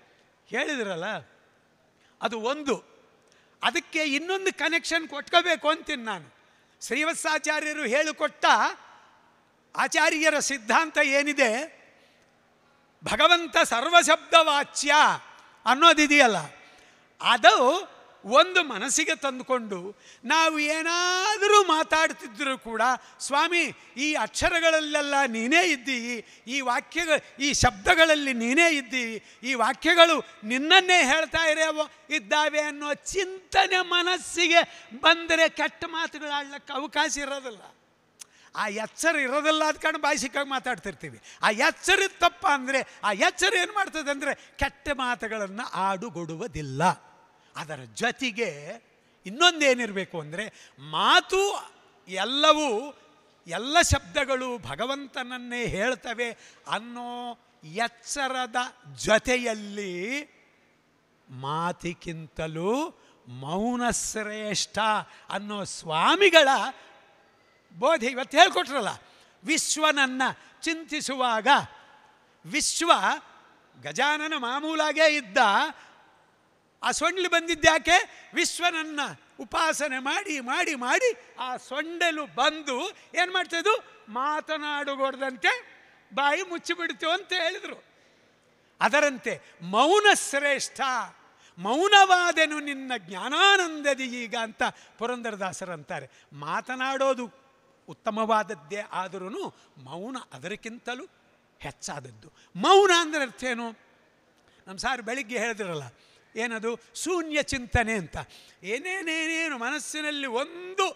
ಹೇಳಿದ್ರಲ್ಲ ಅದು ಒಂದು ಅದಕ್ಕೆ ಇನ್ನೊಂದು ಕನೆಕ್ಷನ್ ಕೊಟ್ಕೋಬೇಕು ಅಂತೀನಿ ನಾನು ಶ್ರೀವತ್ಸಾಚಾರ್ಯರು ಹೇಳಿಕೊಟ್ಟ ಆಚಾರ್ಯರ ಸಿದ್ಧಾಂತ ಏನಿದೆ ಭಗವಂತ ವಾಚ್ಯ ಅನ್ನೋದಿದೆಯಲ್ಲ ಅದು ಒಂದು ಮನಸ್ಸಿಗೆ ತಂದುಕೊಂಡು ನಾವು ಏನಾದರೂ ಮಾತಾಡ್ತಿದ್ದರೂ ಕೂಡ ಸ್ವಾಮಿ ಈ ಅಕ್ಷರಗಳಲ್ಲೆಲ್ಲ ನೀನೇ ಇದ್ದೀ ಈ ವಾಕ್ಯಗಳು ಈ ಶಬ್ದಗಳಲ್ಲಿ ನೀನೇ ಇದ್ದೀ ಈ ವಾಕ್ಯಗಳು ನಿನ್ನನ್ನೇ ಹೇಳ್ತಾ ಇರೋ ಇದ್ದಾವೆ ಅನ್ನೋ ಚಿಂತನೆ ಮನಸ್ಸಿಗೆ ಬಂದರೆ ಕೆಟ್ಟ ಮಾತುಗಳಾಡ್ಲಿಕ್ಕೆ ಅವಕಾಶ ಇರೋದಿಲ್ಲ ಆ ಎಚ್ಚರ ಇರೋದಿಲ್ಲ ಅದ ಕಾರಣ ಭಾಷಿಕಾಗಿ ಮಾತಾಡ್ತಿರ್ತೀವಿ ಆ ಎಚ್ಚರಿ ತಪ್ಪ ಅಂದರೆ ಆ ಎಚ್ಚರ ಏನು ಮಾಡ್ತದೆ ಅಂದರೆ ಕೆಟ್ಟ ಮಾತುಗಳನ್ನು ಆಡುಗೊಡುವುದಿಲ್ಲ ಅದರ ಜೊತೆಗೆ ಇನ್ನೊಂದೇನಿರಬೇಕು ಅಂದರೆ ಮಾತು ಎಲ್ಲವೂ ಎಲ್ಲ ಶಬ್ದಗಳು ಭಗವಂತನನ್ನೇ ಹೇಳ್ತವೆ ಅನ್ನೋ ಎಚ್ಚರದ ಜೊತೆಯಲ್ಲಿ ಮಾತಿಗಿಂತಲೂ ಮೌನ ಶ್ರೇಷ್ಠ ಅನ್ನೋ ಸ್ವಾಮಿಗಳ ಬೋಧೆ ಇವತ್ತು ಹೇಳ್ಕೊಟ್ರಲ್ಲ ವಿಶ್ವನನ್ನ ಚಿಂತಿಸುವಾಗ ವಿಶ್ವ ಗಜಾನನ ಮಾಮೂಲಾಗೇ ಇದ್ದ ಆ ಸೊಂಡ್ಲು ಬಂದಿದ್ದ್ಯಾಕೆ ವಿಶ್ವನನ್ನ ಉಪಾಸನೆ ಮಾಡಿ ಮಾಡಿ ಮಾಡಿ ಆ ಸೊಂಡಲು ಬಂದು ಏನು ಮಾಡ್ತಿದ್ದು ಮಾತನಾಡಗೂಡ್ದಂತೆ ಬಾಯಿ ಮುಚ್ಚಿಬಿಡ್ತು ಅಂತ ಹೇಳಿದರು ಅದರಂತೆ ಮೌನ ಶ್ರೇಷ್ಠ ಮೌನವಾದೆನು ನಿನ್ನ ಜ್ಞಾನಾನಂದದಿ ಈಗ ಅಂತ ಪುರಂದರದಾಸರಂತಾರೆ ಮಾತನಾಡೋದು ಉತ್ತಮವಾದದ್ದೇ ಆದರೂ ಮೌನ ಅದರಕ್ಕಿಂತಲೂ ಹೆಚ್ಚಾದದ್ದು ಮೌನ ಅಂದ್ರೆ ಅರ್ಥ ಏನು ನಮ್ಮ ಸಾರ್ ಬೆಳಿಗ್ಗೆ ಹೇಳಿದ್ರಲ್ಲ ಏನದು ಶೂನ್ಯ ಚಿಂತನೆ ಅಂತ ಏನೇನೇನೇನು ಮನಸ್ಸಿನಲ್ಲಿ ಒಂದು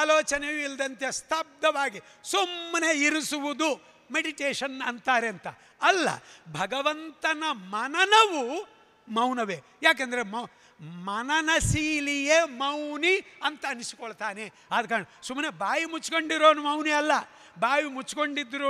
ಆಲೋಚನೆಯೂ ಇಲ್ಲದಂತೆ ಸ್ತಬ್ಧವಾಗಿ ಸುಮ್ಮನೆ ಇರಿಸುವುದು ಮೆಡಿಟೇಷನ್ ಅಂತಾರೆ ಅಂತ ಅಲ್ಲ ಭಗವಂತನ ಮನನವು ಮೌನವೇ ಯಾಕೆಂದರೆ ಮೌ ಮನನಶೀಲಿಯೇ ಮೌನಿ ಅಂತ ಅನಿಸ್ಕೊಳ್ತಾನೆ ಆದ ಕಾರಣ ಸುಮ್ಮನೆ ಬಾಯಿ ಮುಚ್ಕೊಂಡಿರೋನು ಮೌನಿ ಅಲ್ಲ ಬಾಯಿ ಮುಚ್ಕೊಂಡಿದ್ರೂ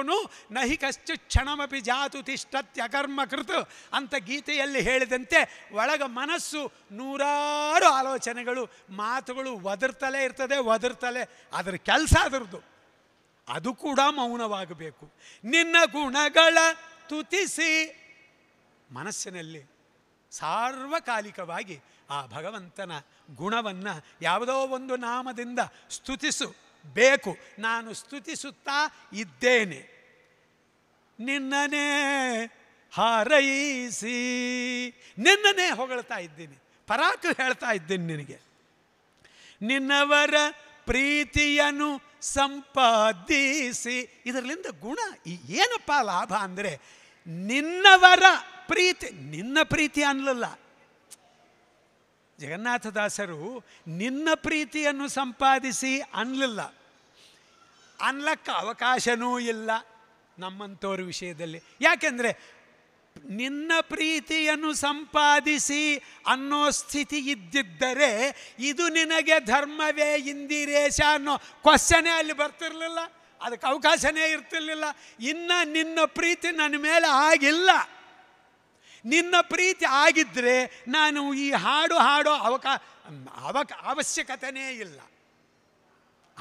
ನಹಿ ಕಶ್ಚಿತ್ ಕ್ಷಣಮಪಿ ಜಾತು ತಿಷ್ಟತ್ಯಕರ್ಮ ಕೃತು ಅಂತ ಗೀತೆಯಲ್ಲಿ ಹೇಳಿದಂತೆ ಒಳಗ ಮನಸ್ಸು ನೂರಾರು ಆಲೋಚನೆಗಳು ಮಾತುಗಳು ಒದರ್ತಲೇ ಇರ್ತದೆ ಒದರ್ತಲೇ ಅದರ ಕೆಲಸ ಅದರದು ಅದು ಕೂಡ ಮೌನವಾಗಬೇಕು ನಿನ್ನ ಗುಣಗಳ ತುತಿಸಿ ಮನಸ್ಸಿನಲ್ಲಿ ಸಾರ್ವಕಾಲಿಕವಾಗಿ ಆ ಭಗವಂತನ ಗುಣವನ್ನು ಯಾವುದೋ ಒಂದು ನಾಮದಿಂದ ಸ್ತುತಿಸು ಬೇಕು ನಾನು ಸ್ತುತಿಸುತ್ತಾ ಇದ್ದೇನೆ ನಿನ್ನನೇ ಹಾರೈಸಿ ನಿನ್ನನೇ ಹೊಗಳ್ತಾ ಇದ್ದೀನಿ ಪರಾಕು ಹೇಳ್ತಾ ಇದ್ದೀನಿ ನಿನಗೆ ನಿನ್ನವರ ಪ್ರೀತಿಯನ್ನು ಸಂಪಾದಿಸಿ ಇದರಲ್ಲಿಂದ ಗುಣ ಏನಪ್ಪ ಲಾಭ ಅಂದರೆ ನಿನ್ನವರ ಪ್ರೀತಿ ನಿನ್ನ ಪ್ರೀತಿ ಅನ್ನಲಲ್ಲ ಜಗನ್ನಾಥದಾಸರು ನಿನ್ನ ಪ್ರೀತಿಯನ್ನು ಸಂಪಾದಿಸಿ ಅನ್ಲಿಲ್ಲ ಅನ್ಲಕ್ಕ ಅವಕಾಶವೂ ಇಲ್ಲ ನಮ್ಮಂಥವ್ರ ವಿಷಯದಲ್ಲಿ ಯಾಕೆಂದರೆ ನಿನ್ನ ಪ್ರೀತಿಯನ್ನು ಸಂಪಾದಿಸಿ ಅನ್ನೋ ಸ್ಥಿತಿ ಇದ್ದಿದ್ದರೆ ಇದು ನಿನಗೆ ಧರ್ಮವೇ ಇಂದಿರೇಶ ಅನ್ನೋ ಕ್ವಶನೇ ಅಲ್ಲಿ ಬರ್ತಿರಲಿಲ್ಲ ಅದಕ್ಕೆ ಅವಕಾಶನೇ ಇರ್ತಿರ್ಲಿಲ್ಲ ಇನ್ನು ನಿನ್ನ ಪ್ರೀತಿ ನನ್ನ ಮೇಲೆ ಆಗಿಲ್ಲ ನಿನ್ನ ಪ್ರೀತಿ ಆಗಿದ್ದರೆ ನಾನು ಈ ಹಾಡು ಹಾಡೋ ಅವಕಾ ಅವಕ ಅವಶ್ಯಕತೆಯೇ ಇಲ್ಲ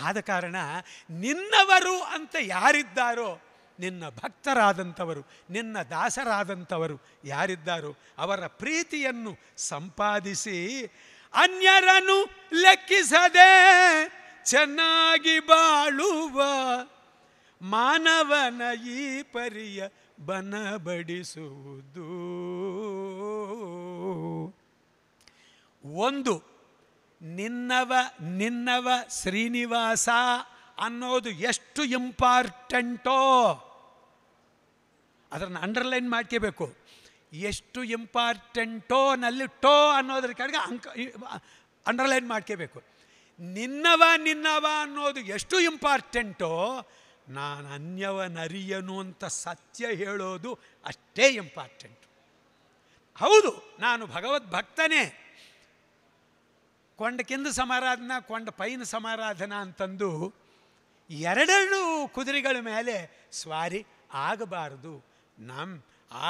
ಆದ ಕಾರಣ ನಿನ್ನವರು ಅಂತ ಯಾರಿದ್ದಾರೋ ನಿನ್ನ ಭಕ್ತರಾದಂಥವರು ನಿನ್ನ ದಾಸರಾದಂಥವರು ಯಾರಿದ್ದಾರೋ ಅವರ ಪ್ರೀತಿಯನ್ನು ಸಂಪಾದಿಸಿ ಅನ್ಯರನ್ನು ಲೆಕ್ಕಿಸದೆ ಚೆನ್ನಾಗಿ ಬಾಳುವ ಮಾನವನ ಈ ಪರಿಯ ಬನಬಡಿಸುವುದು ಒಂದು ನಿನ್ನವ ನಿನ್ನವ ಶ್ರೀನಿವಾಸ ಅನ್ನೋದು ಎಷ್ಟು ಇಂಪಾರ್ಟೆಂಟೋ ಅದನ್ನು ಅಂಡರ್ಲೈನ್ ಮಾಡ್ಕೋಬೇಕು ಎಷ್ಟು ಇಂಪಾರ್ಟೆಂಟೋ ನಲ್ಲಿ ಟೋ ಅನ್ನೋದ್ರ ಕಡೆಗೆ ಅಂಕ ಅಂಡರ್ಲೈನ್ ಮಾಡ್ಕೋಬೇಕು ನಿನ್ನವ ನಿನ್ನವ ಅನ್ನೋದು ಎಷ್ಟು ಇಂಪಾರ್ಟೆಂಟೋ ನಾನು ಅನ್ಯವನರಿಯನು ಅಂತ ಸತ್ಯ ಹೇಳೋದು ಅಷ್ಟೇ ಇಂಪಾರ್ಟೆಂಟ್ ಹೌದು ನಾನು ಭಗವದ್ ಭಕ್ತನೇ ಕೊಂಡ ಕಿಂದ ಸಮಾರಾಧನಾ ಕೊಂಡ ಪೈನ ಸಮಾರಾಧನಾ ಅಂತಂದು ಎರಡೆರಡು ಕುದುರೆಗಳ ಮೇಲೆ ಸ್ವಾರಿ ಆಗಬಾರದು ನಮ್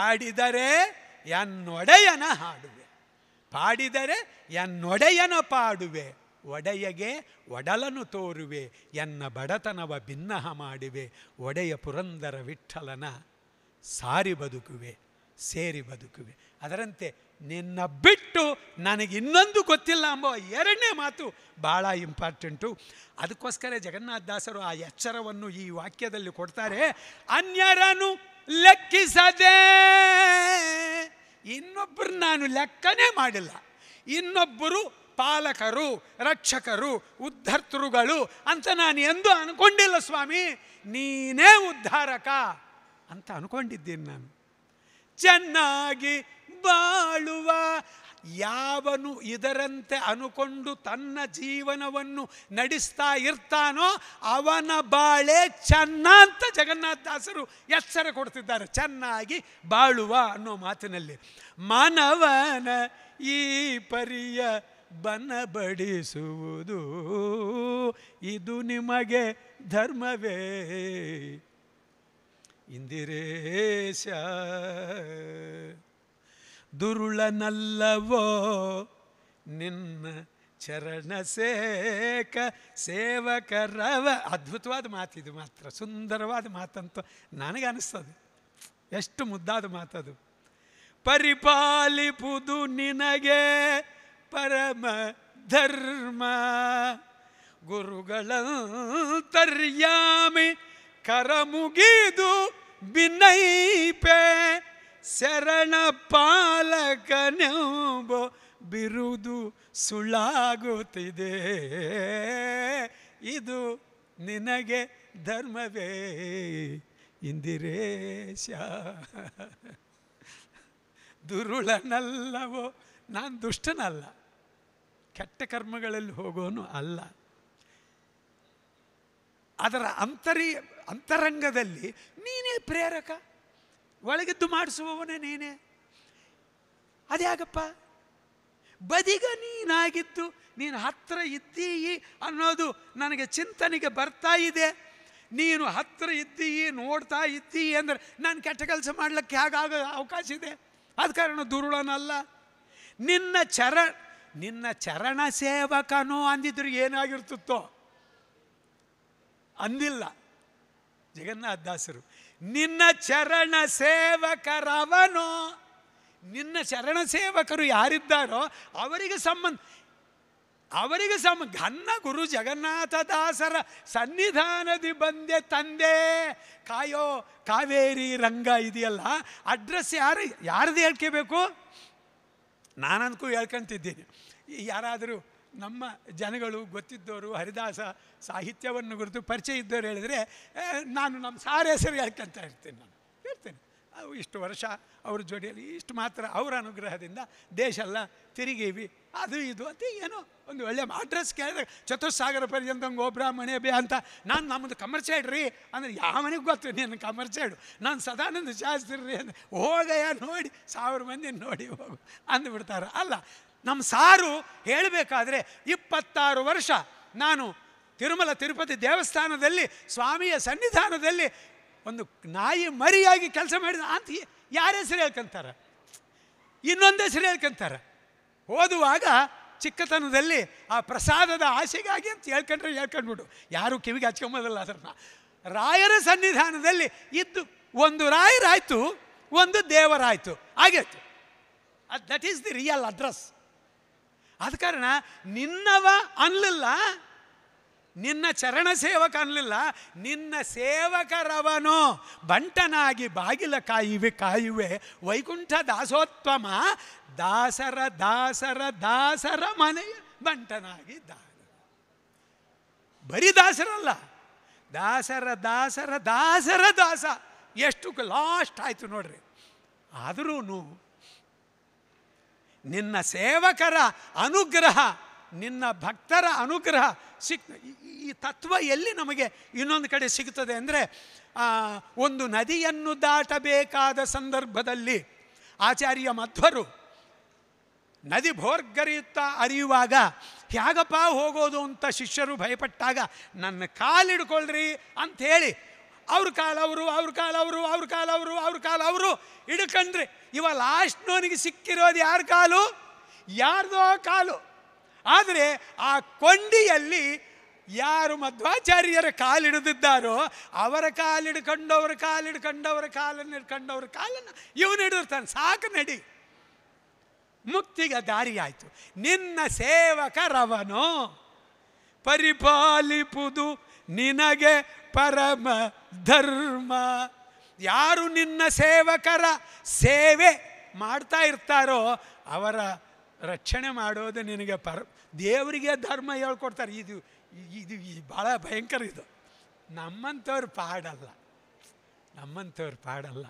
ಆಡಿದರೆ ಎನ್ನೊಡೆಯನ ಹಾಡುವೆ ಪಾಡಿದರೆ ಎನ್ನೊಡೆಯನ ಪಾಡುವೆ ಒಡೆಯಗೆ ಒಡಲನು ತೋರುವೆ ಎನ್ನ ಬಡತನವ ಭಿನ್ನಹ ಮಾಡುವೆ ಒಡೆಯ ಪುರಂದರ ವಿಠಲನ ಸಾರಿ ಬದುಕುವೆ ಸೇರಿ ಬದುಕುವೆ ಅದರಂತೆ ನಿನ್ನ ಬಿಟ್ಟು ನನಗೆ ಇನ್ನೊಂದು ಗೊತ್ತಿಲ್ಲ ಎಂಬ ಎರಡನೇ ಮಾತು ಭಾಳ ಇಂಪಾರ್ಟೆಂಟು ಅದಕ್ಕೋಸ್ಕರ ಜಗನ್ನಾಥದಾಸರು ಆ ಎಚ್ಚರವನ್ನು ಈ ವಾಕ್ಯದಲ್ಲಿ ಕೊಡ್ತಾರೆ ಅನ್ಯರನ್ನು ಲೆಕ್ಕಿಸದೆ ಇನ್ನೊಬ್ಬರು ನಾನು ಲೆಕ್ಕನೇ ಮಾಡಿಲ್ಲ ಇನ್ನೊಬ್ಬರು ಪಾಲಕರು ರಕ್ಷಕರು ಉದ್ಧರ್ತೃಗಳು ಅಂತ ನಾನು ಎಂದೂ ಅನ್ಕೊಂಡಿಲ್ಲ ಸ್ವಾಮಿ ನೀನೇ ಉದ್ಧಾರಕ ಅಂತ ಅನ್ಕೊಂಡಿದ್ದೀನಿ ನಾನು ಚೆನ್ನಾಗಿ ಬಾಳುವ ಯಾವನು ಇದರಂತೆ ಅನುಕೊಂಡು ತನ್ನ ಜೀವನವನ್ನು ನಡೆಸ್ತಾ ಇರ್ತಾನೋ ಅವನ ಬಾಳೆ ಚೆನ್ನ ಅಂತ ಜಗನ್ನಾಥದಾಸರು ಎಚ್ಚರ ಕೊಡ್ತಿದ್ದಾರೆ ಚೆನ್ನಾಗಿ ಬಾಳುವ ಅನ್ನೋ ಮಾತಿನಲ್ಲಿ ಮಾನವನ ಈ ಪರಿಯ ಬನಬಡಿಸುವುದು ಇದು ನಿಮಗೆ ಧರ್ಮವೇ ಇಂದಿರೇಶ ದುರುಳನಲ್ಲವೋ ನಿನ್ನ ಚರಣ ಸೇಕ ಸೇವಕರವ ಅದ್ಭುತವಾದ ಮಾತಿದು ಮಾತ್ರ ಸುಂದರವಾದ ಮಾತಂತ ನನಗೆ ಅನಿಸ್ತದೆ ಎಷ್ಟು ಮುದ್ದಾದ ಮಾತದು ಪರಿಪಾಲಿಪುದು ನಿನಗೆ ಪರಮ ಧರ್ಮ ಗುರುಗಳಂತರ್ಯಾಮಿ ಕರಮುಗಿದು ಬಿನೈಪೆ ಶರಣ ಪಾಲಕನೆಂಬ ಬಿರುದು ಸುಳಾಗುತ್ತಿದೆ ಇದು ನಿನಗೆ ಧರ್ಮವೇ ಇಂದಿರೇಶ ದುರುಳನಲ್ಲವೋ ನಾನು ದುಷ್ಟನಲ್ಲ ಕೆಟ್ಟ ಕರ್ಮಗಳಲ್ಲಿ ಹೋಗೋನು ಅಲ್ಲ ಅದರ ಅಂತರಿ ಅಂತರಂಗದಲ್ಲಿ ನೀನೇ ಪ್ರೇರಕ ಒಳಗಿದ್ದು ಮಾಡಿಸುವವನೇ ನೀನೇ ಅದ್ಯಾಗಪ್ಪ ಬದಿಗ ನೀನಾಗಿದ್ದು ನೀನು ಹತ್ತಿರ ಇದ್ದೀಯಿ ಅನ್ನೋದು ನನಗೆ ಚಿಂತನೆಗೆ ಬರ್ತಾ ಇದೆ ನೀನು ಹತ್ತಿರ ಇದ್ದೀಯಿ ನೋಡ್ತಾ ಇದ್ದೀಯಿ ಅಂದರೆ ನಾನು ಕೆಟ್ಟ ಕೆಲಸ ಮಾಡಲಿಕ್ಕೆ ಹೇಗಾಗ ಅವಕಾಶ ಇದೆ ಆದ ಕಾರಣ ದುರುಳನಲ್ಲ ನಿನ್ನ ಚರ ನಿನ್ನ ಚರಣ ಸೇವಕನೋ ಅಂದಿದ್ರು ಏನಾಗಿರ್ತಿತ್ತೋ ಅಂದಿಲ್ಲ ಜಗನ್ನಾಥದಾಸರು ನಿನ್ನ ಚರಣ ಸೇವಕರವನೋ ನಿನ್ನ ಶರಣ ಸೇವಕರು ಯಾರಿದ್ದಾರೋ ಅವರಿಗೆ ಸಂಬಂಧ ಅವರಿಗೆ ಸಮ ಘನ್ನ ಗುರು ಜಗನ್ನಾಥದಾಸರ ಸನ್ನಿಧಾನದಿ ಬಂದೆ ತಂದೆ ಕಾಯೋ ಕಾವೇರಿ ರಂಗ ಇದೆಯಲ್ಲ ಅಡ್ರೆಸ್ ಯಾರು ಯಾರ್ದು ಹೇಳ್ಕೋಬೇಕು ನಾನಂದ್ಕೂ ಹೇಳ್ಕೊಳ್ತಿದ್ದೀನಿ ಯಾರಾದರೂ ನಮ್ಮ ಜನಗಳು ಗೊತ್ತಿದ್ದವರು ಹರಿದಾಸ ಸಾಹಿತ್ಯವನ್ನು ಕುರಿತು ಪರಿಚಯ ಇದ್ದವರು ಹೇಳಿದರೆ ನಾನು ನಮ್ಮ ಸಾರ ಹೆಸರು ಹೇಳ್ಕೊಂತ ಇರ್ತೀನಿ ನಾನು ಹೇಳ್ತೇನೆ ಅವು ಇಷ್ಟು ವರ್ಷ ಅವ್ರ ಜೋಡಿಯಲ್ಲಿ ಇಷ್ಟು ಮಾತ್ರ ಅವರ ಅನುಗ್ರಹದಿಂದ ದೇಶ ಎಲ್ಲ ತಿರುಗೀವಿ ಅದು ಇದು ಅಂತ ಏನೋ ಒಂದು ಒಳ್ಳೆಯ ಅಡ್ರೆಸ್ ಕೇಳಿದ್ರೆ ಚತುರ್ಸಾಗರ ಪರ್ಯಂತ ಒಬ್ಬರ ಮನೆ ಬೇ ಅಂತ ನಾನು ನಮ್ಮದು ಕಮರ್ಸೈಡ್ ರೀ ಅಂದರೆ ಯಾವ ಮನೆಗೆ ಗೊತ್ತು ನೀನು ಕಮರ್ಸೈಡು ನಾನು ಸದಾನಂದ ಶಾಸ್ತ್ರಿ ರೀ ಅಂದರೆ ಹೋಗಯ್ಯ ನೋಡಿ ಸಾವಿರ ಮಂದಿ ನೋಡಿ ಹೋಗು ಅಂದ್ಬಿಡ್ತಾರೆ ಅಲ್ಲ ನಮ್ಮ ಸಾರು ಹೇಳಬೇಕಾದ್ರೆ ಇಪ್ಪತ್ತಾರು ವರ್ಷ ನಾನು ತಿರುಮಲ ತಿರುಪತಿ ದೇವಸ್ಥಾನದಲ್ಲಿ ಸ್ವಾಮಿಯ ಸನ್ನಿಧಾನದಲ್ಲಿ ಒಂದು ನಾಯಿ ಮರಿಯಾಗಿ ಕೆಲಸ ಮಾಡಿದ ಅಂತ ಯಾರ ಹೆಸರು ಹೇಳ್ಕೊಂತಾರೆ ಇನ್ನೊಂದೇ ಹೆಸರು ಹೇಳ್ಕೊಂತಾರೆ ಓದುವಾಗ ಚಿಕ್ಕತನದಲ್ಲಿ ಆ ಪ್ರಸಾದದ ಆಸೆಗಾಗಿ ಅಂತ ಹೇಳ್ಕೊಂಡ್ರೆ ಹೇಳ್ಕೊಂಡ್ಬಿಟ್ಟು ಯಾರೂ ಕಿವಿಗೆ ಹಚ್ಕೊಂಬೋದಲ್ಲ ಅದನ್ನು ರಾಯರ ಸನ್ನಿಧಾನದಲ್ಲಿ ಇದ್ದು ಒಂದು ರಾಯರಾಯಿತು ಒಂದು ದೇವರಾಯಿತು ಆಗಿತ್ತು that is the real address ಆದ ಕಾರಣ ನಿನ್ನವ ಅನ್ಲಿಲ್ಲ ನಿನ್ನ ಚರಣ ಸೇವಕ ಅನ್ಲಿಲ್ಲ ನಿನ್ನ ಸೇವಕರವನು ಬಂಟನಾಗಿ ಬಾಗಿಲ ಕಾಯುವೆ ಕಾಯುವೆ ವೈಕುಂಠ ದಾಸೋತ್ತಮ ದಾಸರ ದಾಸರ ದಾಸರ ಮನೆಯ ಬಂಟನಾಗಿ ದಾಸ ಬರೀ ದಾಸರಲ್ಲ ದಾಸರ ದಾಸರ ದಾಸರ ದಾಸ ಎಷ್ಟು ಲಾಸ್ಟ್ ಆಯ್ತು ನೋಡ್ರಿ ಆದ್ರೂ ನಿನ್ನ ಸೇವಕರ ಅನುಗ್ರಹ ನಿನ್ನ ಭಕ್ತರ ಅನುಗ್ರಹ ಸಿಕ್ ಈ ತತ್ವ ಎಲ್ಲಿ ನಮಗೆ ಇನ್ನೊಂದು ಕಡೆ ಸಿಗ್ತದೆ ಅಂದರೆ ಒಂದು ನದಿಯನ್ನು ದಾಟಬೇಕಾದ ಸಂದರ್ಭದಲ್ಲಿ ಆಚಾರ್ಯ ಮಧ್ವರು ನದಿ ಭೋರ್ಗರೆಯುತ್ತಾ ಅರಿಯುವಾಗ ಹೇಗಪ್ಪ ಹೋಗೋದು ಅಂತ ಶಿಷ್ಯರು ಭಯಪಟ್ಟಾಗ ನನ್ನ ಕಾಲಿಡ್ಕೊಳ್ರಿ ಅಂಥೇಳಿ ಅವ್ರ ಅವರು ಅವ್ರ ಅವರು ಅವ್ರ ಅವರು ಅವ್ರ ಕಾಲ ಅವರು ಹಿಡ್ಕಂಡ್ರಿ ಇವ ಲಾಸ್ಟ್ನವನಿಗೆ ಸಿಕ್ಕಿರೋದು ಯಾರ ಕಾಲು ಯಾರ್ದೋ ಕಾಲು ಆದರೆ ಆ ಕೊಂಡಿಯಲ್ಲಿ ಯಾರು ಮಧ್ವಾಚಾರ್ಯರ ಕಾಲಿಡಿದಿದ್ದಾರೋ ಅವರ ಕಾಲಿಡ್ಕೊಂಡವ್ರ ಕಾಲಿಡ್ಕೊಂಡವ್ರ ಕಾಲನ್ನು ಹಿಡ್ಕೊಂಡವ್ರ ಕಾಲನ್ನು ಇವನು ಹಿಡಿದಿರ್ತಾನೆ ಸಾಕು ನಡಿ ಮುಕ್ತಿಗೆ ದಾರಿಯಾಯಿತು ನಿನ್ನ ಸೇವಕರವನು ಪರಿಪಾಲಿಪುದು ನಿನಗೆ ಪರಮ ಧರ್ಮ ಯಾರು ನಿನ್ನ ಸೇವಕರ ಸೇವೆ ಮಾಡ್ತಾ ಇರ್ತಾರೋ ಅವರ ರಕ್ಷಣೆ ಮಾಡೋದು ನಿನಗೆ ಪರ ದೇವರಿಗೆ ಧರ್ಮ ಹೇಳ್ಕೊಡ್ತಾರೆ ಇದು ಇದು ಭಾಳ ಭಯಂಕರ ಇದು ನಮ್ಮಂಥವ್ರು ಪಾಡಲ್ಲ ನಮ್ಮಂಥವ್ರು ಪಾಡಲ್ಲ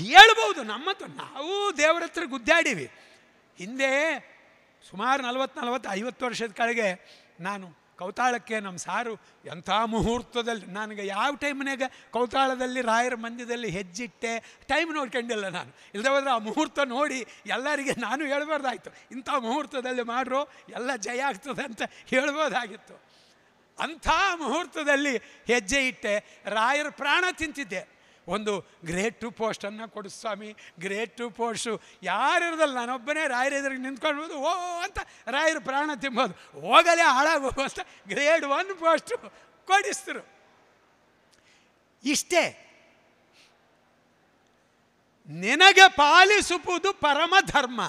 ಹೇಳ್ಬೋದು ನಮ್ಮಂತೂ ನಾವು ದೇವರ ಹತ್ರ ಗುದ್ದಾಡೀವಿ ಹಿಂದೆ ಸುಮಾರು ನಲ್ವತ್ತು ನಲ್ವತ್ತು ಐವತ್ತು ವರ್ಷದ ಕೆಳಗೆ ನಾನು ಕೌತಾಳಕ್ಕೆ ನಮ್ಮ ಸಾರು ಎಂಥ ಮುಹೂರ್ತದಲ್ಲಿ ನನಗೆ ಯಾವ ಟೈಮ್ನಾಗ ಕೌತಾಳದಲ್ಲಿ ರಾಯರ ಮಂದಿರದಲ್ಲಿ ಹೆಜ್ಜಿಟ್ಟೆ ಟೈಮ್ ನೋಡ್ಕೊಂಡಿಲ್ಲ ನಾನು ಇಲ್ಲದೇ ಹೋದ್ರೆ ಆ ಮುಹೂರ್ತ ನೋಡಿ ಎಲ್ಲರಿಗೆ ನಾನು ಹೇಳ್ಬಾರ್ದಾಯ್ತು ಇಂಥ ಮುಹೂರ್ತದಲ್ಲಿ ಮಾಡ್ರು ಎಲ್ಲ ಜಯ ಆಗ್ತದೆ ಅಂತ ಹೇಳ್ಬೋದಾಗಿತ್ತು ಅಂಥ ಮುಹೂರ್ತದಲ್ಲಿ ಹೆಜ್ಜೆ ಇಟ್ಟೆ ರಾಯರ ಪ್ರಾಣ ತಿಂತಿದ್ದೆ ಒಂದು ಗ್ರೇಟ್ ಟು ಪೋಸ್ಟನ್ನು ಕೊಡು ಸ್ವಾಮಿ ಗ್ರೇಟ್ ಟು ಪೋಸ್ಟು ಯಾರು ಇರೋದಿಲ್ಲ ನಾನೊಬ್ಬನೇ ರಾಯರ ಎದುರಿಗೆ ನಿಂತ್ಕೊಂಡು ಓ ಅಂತ ರಾಯರು ಪ್ರಾಣ ತಿಂಬೋದು ಹೋಗಲೇ ಹಾಳಾಗೋಗು ಅಂತ ಗ್ರೇಡ್ ಒನ್ ಪೋಸ್ಟು ಕೊಡಿಸ್ತರು ಇಷ್ಟೇ ನಿನಗೆ ಪಾಲಿಸುವುದು ಪರಮ ಧರ್ಮ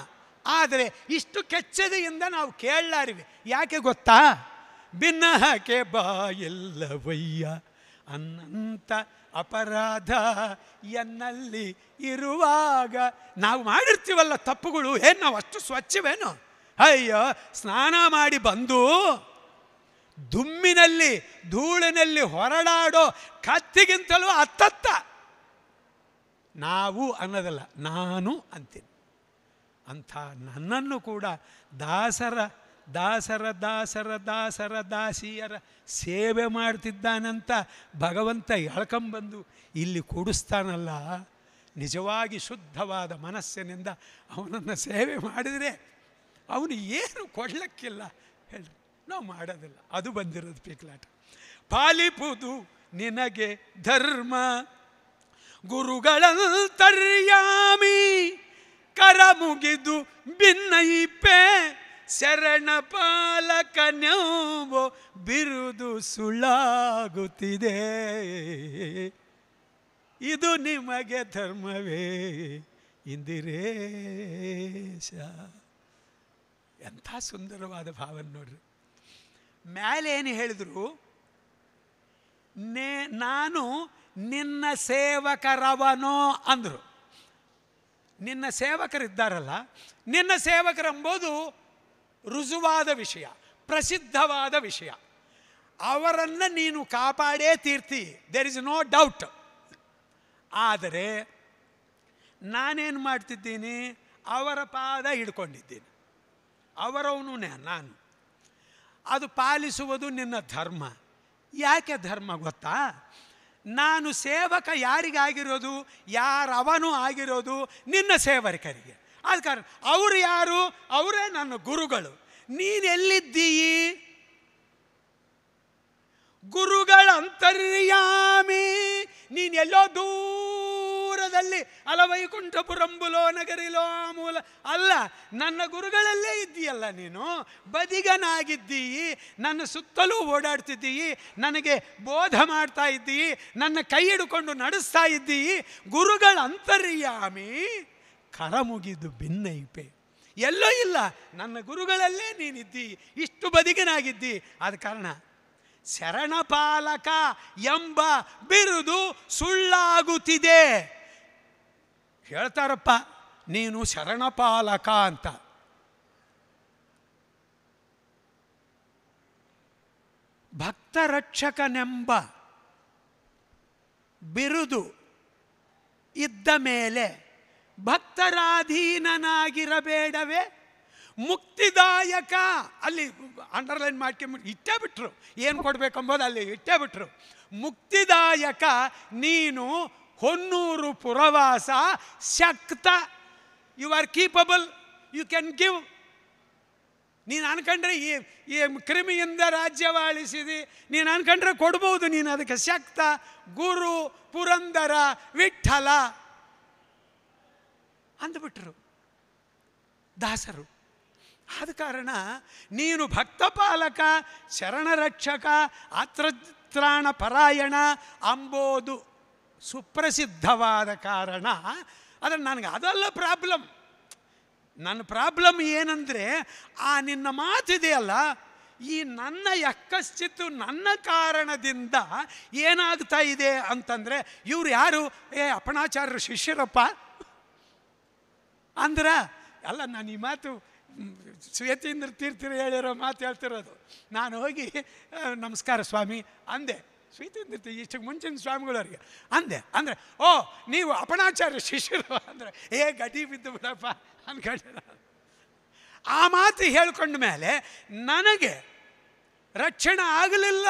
ಆದರೆ ಇಷ್ಟು ಕೆಚ್ಚದೆಯಿಂದ ನಾವು ಕೇಳಲಾರಿವೆ ಯಾಕೆ ಗೊತ್ತಾ ಬಿನ್ನಹಕೆ ಬಾ ಎಲ್ಲವಯ್ಯ ಅನಂತ ಅಪರಾಧ ಎನ್ನಲ್ಲಿ ಇರುವಾಗ ನಾವು ಮಾಡಿರ್ತೀವಲ್ಲ ತಪ್ಪುಗಳು ಏನು ನಾವು ಅಷ್ಟು ಸ್ವಚ್ಛವೇನು ಅಯ್ಯೋ ಸ್ನಾನ ಮಾಡಿ ಬಂದು ದುಮ್ಮಿನಲ್ಲಿ ಧೂಳಿನಲ್ಲಿ ಹೊರಡಾಡೋ ಕತ್ತಿಗಿಂತಲೂ ಅತ್ತತ್ತ ನಾವು ಅನ್ನೋದಲ್ಲ ನಾನು ಅಂತೀನಿ ಅಂಥ ನನ್ನನ್ನು ಕೂಡ ದಾಸರ ದಾಸರ ದಾಸರ ದಾಸರ ದಾಸಿಯರ ಸೇವೆ ಮಾಡ್ತಿದ್ದಾನಂತ ಭಗವಂತ ಎಳ್ಕೊಂಬಂದು ಇಲ್ಲಿ ಕೂಡಿಸ್ತಾನಲ್ಲ ನಿಜವಾಗಿ ಶುದ್ಧವಾದ ಮನಸ್ಸಿನಿಂದ ಅವನನ್ನು ಸೇವೆ ಮಾಡಿದರೆ ಅವನು ಏನು ಕೊಡ್ಲಕ್ಕಿಲ್ಲ ಹೇಳಿ ನಾವು ಮಾಡೋದಿಲ್ಲ ಅದು ಬಂದಿರೋದು ಪೀಕ್ಲಾಟ ಪಾಲಿಪುದು ನಿನಗೆ ಧರ್ಮ ಗುರುಗಳಂತರ್ಯಾಮಿ ಕರ ಮುಗಿದು ಭಿನ್ನೈಪೆ ಶರಣ ಪಾಲಕನೋ ಬಿರುದು ಸುಳ್ಳಾಗುತ್ತಿದೆ ಇದು ನಿಮಗೆ ಧರ್ಮವೇ ಇಂದಿರೇಶ ಎಂಥ ಸುಂದರವಾದ ಭಾವನೆ ನೋಡ್ರಿ ಮ್ಯಾಲೇನು ಹೇಳಿದ್ರು ನೇ ನಾನು ನಿನ್ನ ಸೇವಕರವನೋ ಅಂದರು ನಿನ್ನ ಸೇವಕರಿದ್ದಾರಲ್ಲ ನಿನ್ನ ಸೇವಕರೆಂಬುದು ರುಜುವಾದ ವಿಷಯ ಪ್ರಸಿದ್ಧವಾದ ವಿಷಯ ಅವರನ್ನು ನೀನು ಕಾಪಾಡೇ ತೀರ್ತಿ ದೇರ್ ಇಸ್ ನೋ ಡೌಟ್ ಆದರೆ ನಾನೇನು ಮಾಡ್ತಿದ್ದೀನಿ ಅವರ ಪಾದ ಹಿಡ್ಕೊಂಡಿದ್ದೀನಿ ಅವರವನು ನಾನು ಅದು ಪಾಲಿಸುವುದು ನಿನ್ನ ಧರ್ಮ ಯಾಕೆ ಧರ್ಮ ಗೊತ್ತಾ ನಾನು ಸೇವಕ ಯಾರಿಗಾಗಿರೋದು ಯಾರವನು ಆಗಿರೋದು ನಿನ್ನ ಸೇವಕರಿಗೆ ಆದ ಕಾರಣ ಅವರು ಯಾರು ಅವರೇ ನನ್ನ ಗುರುಗಳು ನೀನು ಎಲ್ಲಿದ್ದೀಯಿ ಗುರುಗಳ ಅಂತರ್ಯಾಮಿ ನೀನು ಎಲ್ಲೋ ದೂರದಲ್ಲಿ ಅಲ ವೈಕುಂಠಪುರಂಬುಲೋ ನಗರಿಲೋ ಮೂಲ ಅಲ್ಲ ನನ್ನ ಗುರುಗಳಲ್ಲೇ ಇದ್ದೀಯಲ್ಲ ನೀನು ಬದಿಗನಾಗಿದ್ದೀಯಿ ನನ್ನ ಸುತ್ತಲೂ ಓಡಾಡ್ತಿದ್ದೀಯಿ ನನಗೆ ಬೋಧ ಮಾಡ್ತಾ ಇದ್ದೀಯಿ ನನ್ನ ಕೈ ಹಿಡ್ಕೊಂಡು ನಡೆಸ್ತಾ ಇದ್ದೀಯಿ ಗುರುಗಳ ಅಂತರ್ಯಾಮಿ ಕರ ಮುಗಿದು ಬೆನ್ನೈಪೆ ಎಲ್ಲೋ ಇಲ್ಲ ನನ್ನ ಗುರುಗಳಲ್ಲೇ ನೀನಿದ್ದಿ ಇಷ್ಟು ಬದುಕಿನಾಗಿದ್ದಿ ಆದ ಕಾರಣ ಶರಣಪಾಲಕ ಎಂಬ ಬಿರುದು ಸುಳ್ಳಾಗುತ್ತಿದೆ ಹೇಳ್ತಾರಪ್ಪ ನೀನು ಶರಣಪಾಲಕ ಅಂತ ಭಕ್ತರಕ್ಷಕನೆಂಬ ಬಿರುದು ಇದ್ದ ಮೇಲೆ ಭಕ್ತರಾಧೀನನಾಗಿರಬೇಡವೇ ಮುಕ್ತಿದಾಯಕ ಅಲ್ಲಿ ಅಂಡರ್ಲೈನ್ ಮಾಡ್ಕೊಂಬಿಟ್ಟು ಇಟ್ಟೇ ಬಿಟ್ರು ಏನು ಕೊಡಬೇಕಂಬೋದು ಅಲ್ಲಿ ಇಟ್ಟೇ ಬಿಟ್ರು ಮುಕ್ತಿದಾಯಕ ನೀನು ಹೊನ್ನೂರು ಪುರವಾಸ ಶಕ್ತ you are capable you can give ನೀನು ಅನ್ಕಂಡ್ರೆ ಈ ಈ ಕ್ರಿಮಿಯಿಂದ ರಾಜ್ಯವಾಳಿಸಿದೆ ನೀನು ಅನ್ಕಂಡ್ರೆ ಕೊಡ್ಬೋದು ನೀನು ಅದಕ್ಕೆ ಶಕ್ತ ಗುರು ಪುರಂದರ ವಿಠಲ ಅಂದ್ಬಿಟ್ರು ದಾಸರು ಆದ ಕಾರಣ ನೀನು ಭಕ್ತಪಾಲಕ ಶರಣರಕ್ಷಕ ಆತ್ರಾಣ ಪರಾಯಣ ಅಂಬೋದು ಸುಪ್ರಸಿದ್ಧವಾದ ಕಾರಣ ಆದರೆ ನನಗೆ ಅದೆಲ್ಲ ಪ್ರಾಬ್ಲಮ್ ನನ್ನ ಪ್ರಾಬ್ಲಮ್ ಏನಂದರೆ ಆ ನಿನ್ನ ಮಾತಿದೆಯಲ್ಲ ಈ ನನ್ನ ಯಕ್ಕಶ್ಚಿತ್ತು ನನ್ನ ಕಾರಣದಿಂದ ಏನಾಗ್ತಾ ಇದೆ ಅಂತಂದರೆ ಇವರು ಯಾರು ಏ ಅಪಣಾಚಾರ್ಯರು ಶಿಷ್ಯರಪ್ಪ ಅಂದ್ರೆ ಅಲ್ಲ ನಾನು ಈ ಮಾತು ಸ್ವೇತೀಂದ್ರ ತೀರ್ಥರು ಹೇಳಿರೋ ಮಾತು ಹೇಳ್ತಿರೋದು ನಾನು ಹೋಗಿ ನಮಸ್ಕಾರ ಸ್ವಾಮಿ ಅಂದೆ ಶ್ವೇತೀಂದ್ರ ಇಷ್ಟಕ್ಕೆ ಮುಂಚಿನ ಸ್ವಾಮಿಗಳವ್ರಿಗೆ ಅಂದೆ ಅಂದರೆ ಓ ನೀವು ಅಪಣಾಚಾರ್ಯ ಶಿಷ್ಯರು ಅಂದರೆ ಏ ಗಡಿ ಬಿದ್ದು ಬಿಡಪ್ಪ ಅನ್ಕೊಂಡ ಆ ಮಾತು ಹೇಳ್ಕೊಂಡ ಮೇಲೆ ನನಗೆ ರಕ್ಷಣೆ ಆಗಲಿಲ್ಲ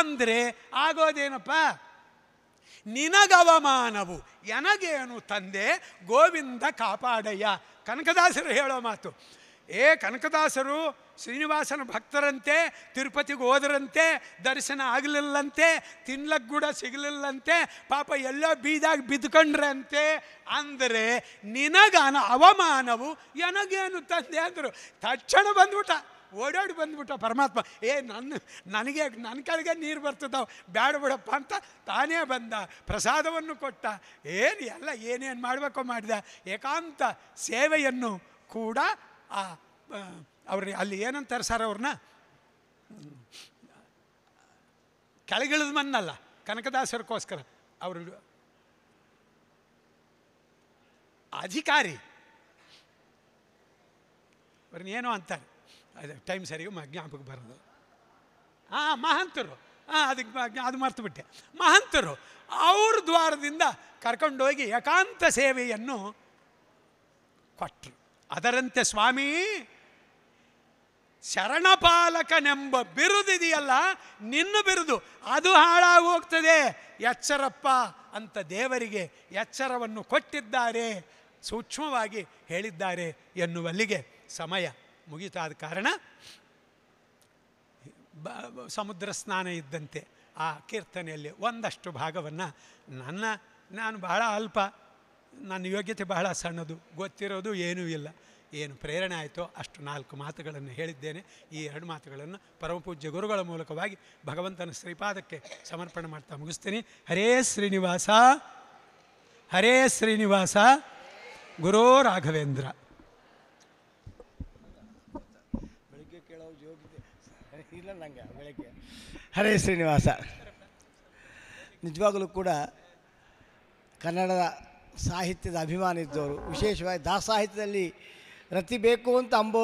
ಅಂದರೆ ಆಗೋದೇನಪ್ಪ ನಿನಗವಮಾನವು ಎನಗೇನು ತಂದೆ ಗೋವಿಂದ ಕಾಪಾಡಯ್ಯ ಕನಕದಾಸರು ಹೇಳೋ ಮಾತು ಏ ಕನಕದಾಸರು ಶ್ರೀನಿವಾಸನ ಭಕ್ತರಂತೆ ತಿರುಪತಿಗೆ ಹೋದರಂತೆ ದರ್ಶನ ಆಗಲಿಲ್ಲಂತೆ ತಿನ್ಲಕ್ಕೆ ಕೂಡ ಸಿಗಲಿಲ್ಲಂತೆ ಪಾಪ ಎಲ್ಲ ಬೀದಾಗ ಅಂತೆ ಅಂದರೆ ನಿನಗನ ಅವಮಾನವು ಎನಗೇನು ತಂದೆ ಅಂದರು ತಕ್ಷಣ ಬಂದ್ಬಿಟ್ಟ ಓಡಾಡಿ ಬಂದ್ಬಿಟ್ಟ ಪರಮಾತ್ಮ ಏ ನನ್ನ ನನಗೆ ನನ್ನ ಕೆಳಗೆ ನೀರು ಬರ್ತದವು ಬ್ಯಾಡ ಬಿಡಪ್ಪ ಅಂತ ತಾನೇ ಬಂದ ಪ್ರಸಾದವನ್ನು ಕೊಟ್ಟ ಏನು ಎಲ್ಲ ಏನೇನು ಮಾಡಬೇಕೋ ಮಾಡಿದ ಏಕಾಂತ ಸೇವೆಯನ್ನು ಕೂಡ ಆ ಅವ್ರ ಅಲ್ಲಿ ಏನಂತಾರೆ ಸರ್ ಅವ್ರನ್ನ ಕೆಳಗಿಳಿದ ಮನ್ನಲ್ಲ ಕನಕದಾಸರಿಗೋಸ್ಕರ ಅವರು ಅಧಿಕಾರಿ ಅವ್ರನ್ನೇನೋ ಅಂತಾರೆ ಅದೇ ಟೈಮ್ ಸರಿಗೆ ಜ್ಞಾಪಕ ಬರೋದು ಹಾಂ ಮಹಂತರು ಹಾಂ ಅದಕ್ಕೆ ಅದು ಮರ್ತು ಬಿಟ್ಟೆ ಮಹಂತರು ಅವ್ರ ದ್ವಾರದಿಂದ ಕರ್ಕೊಂಡೋಗಿ ಏಕಾಂತ ಸೇವೆಯನ್ನು ಕೊಟ್ಟರು ಅದರಂತೆ ಸ್ವಾಮಿ ಶರಣಪಾಲಕನೆಂಬ ಬಿರುದಿದೆಯಲ್ಲ ನಿನ್ನ ಬಿರುದು ಅದು ಹಾಳಾಗೋಗ್ತದೆ ಎಚ್ಚರಪ್ಪ ಅಂತ ದೇವರಿಗೆ ಎಚ್ಚರವನ್ನು ಕೊಟ್ಟಿದ್ದಾರೆ ಸೂಕ್ಷ್ಮವಾಗಿ ಹೇಳಿದ್ದಾರೆ ಎನ್ನುವಲ್ಲಿಗೆ ಸಮಯ ಮುಗಿತಾದ ಕಾರಣ ಸಮುದ್ರ ಸ್ನಾನ ಇದ್ದಂತೆ ಆ ಕೀರ್ತನೆಯಲ್ಲಿ ಒಂದಷ್ಟು ಭಾಗವನ್ನು ನನ್ನ ನಾನು ಬಹಳ ಅಲ್ಪ ನನ್ನ ಯೋಗ್ಯತೆ ಬಹಳ ಸಣ್ಣದು ಗೊತ್ತಿರೋದು ಏನೂ ಇಲ್ಲ ಏನು ಪ್ರೇರಣೆ ಆಯಿತೋ ಅಷ್ಟು ನಾಲ್ಕು ಮಾತುಗಳನ್ನು ಹೇಳಿದ್ದೇನೆ ಈ ಎರಡು ಮಾತುಗಳನ್ನು ಪರಮಪೂಜ್ಯ ಗುರುಗಳ ಮೂಲಕವಾಗಿ ಭಗವಂತನ ಶ್ರೀಪಾದಕ್ಕೆ ಸಮರ್ಪಣೆ ಮಾಡ್ತಾ ಮುಗಿಸ್ತೀನಿ ಹರೇ ಶ್ರೀನಿವಾಸ ಹರೇ ಶ್ರೀನಿವಾಸ ಗುರೋ ರಾಘವೇಂದ್ರ ಇಲ್ಲ ನನಗೆ ಬೆಳಗ್ಗೆ ಹರೇ ಶ್ರೀನಿವಾಸ ನಿಜವಾಗಲೂ ಕೂಡ ಕನ್ನಡದ ಸಾಹಿತ್ಯದ ಅಭಿಮಾನಿ ಇದ್ದವರು ವಿಶೇಷವಾಗಿ ದಾಸ ರತಿ ಬೇಕು ಅಂತ ಅಂಬ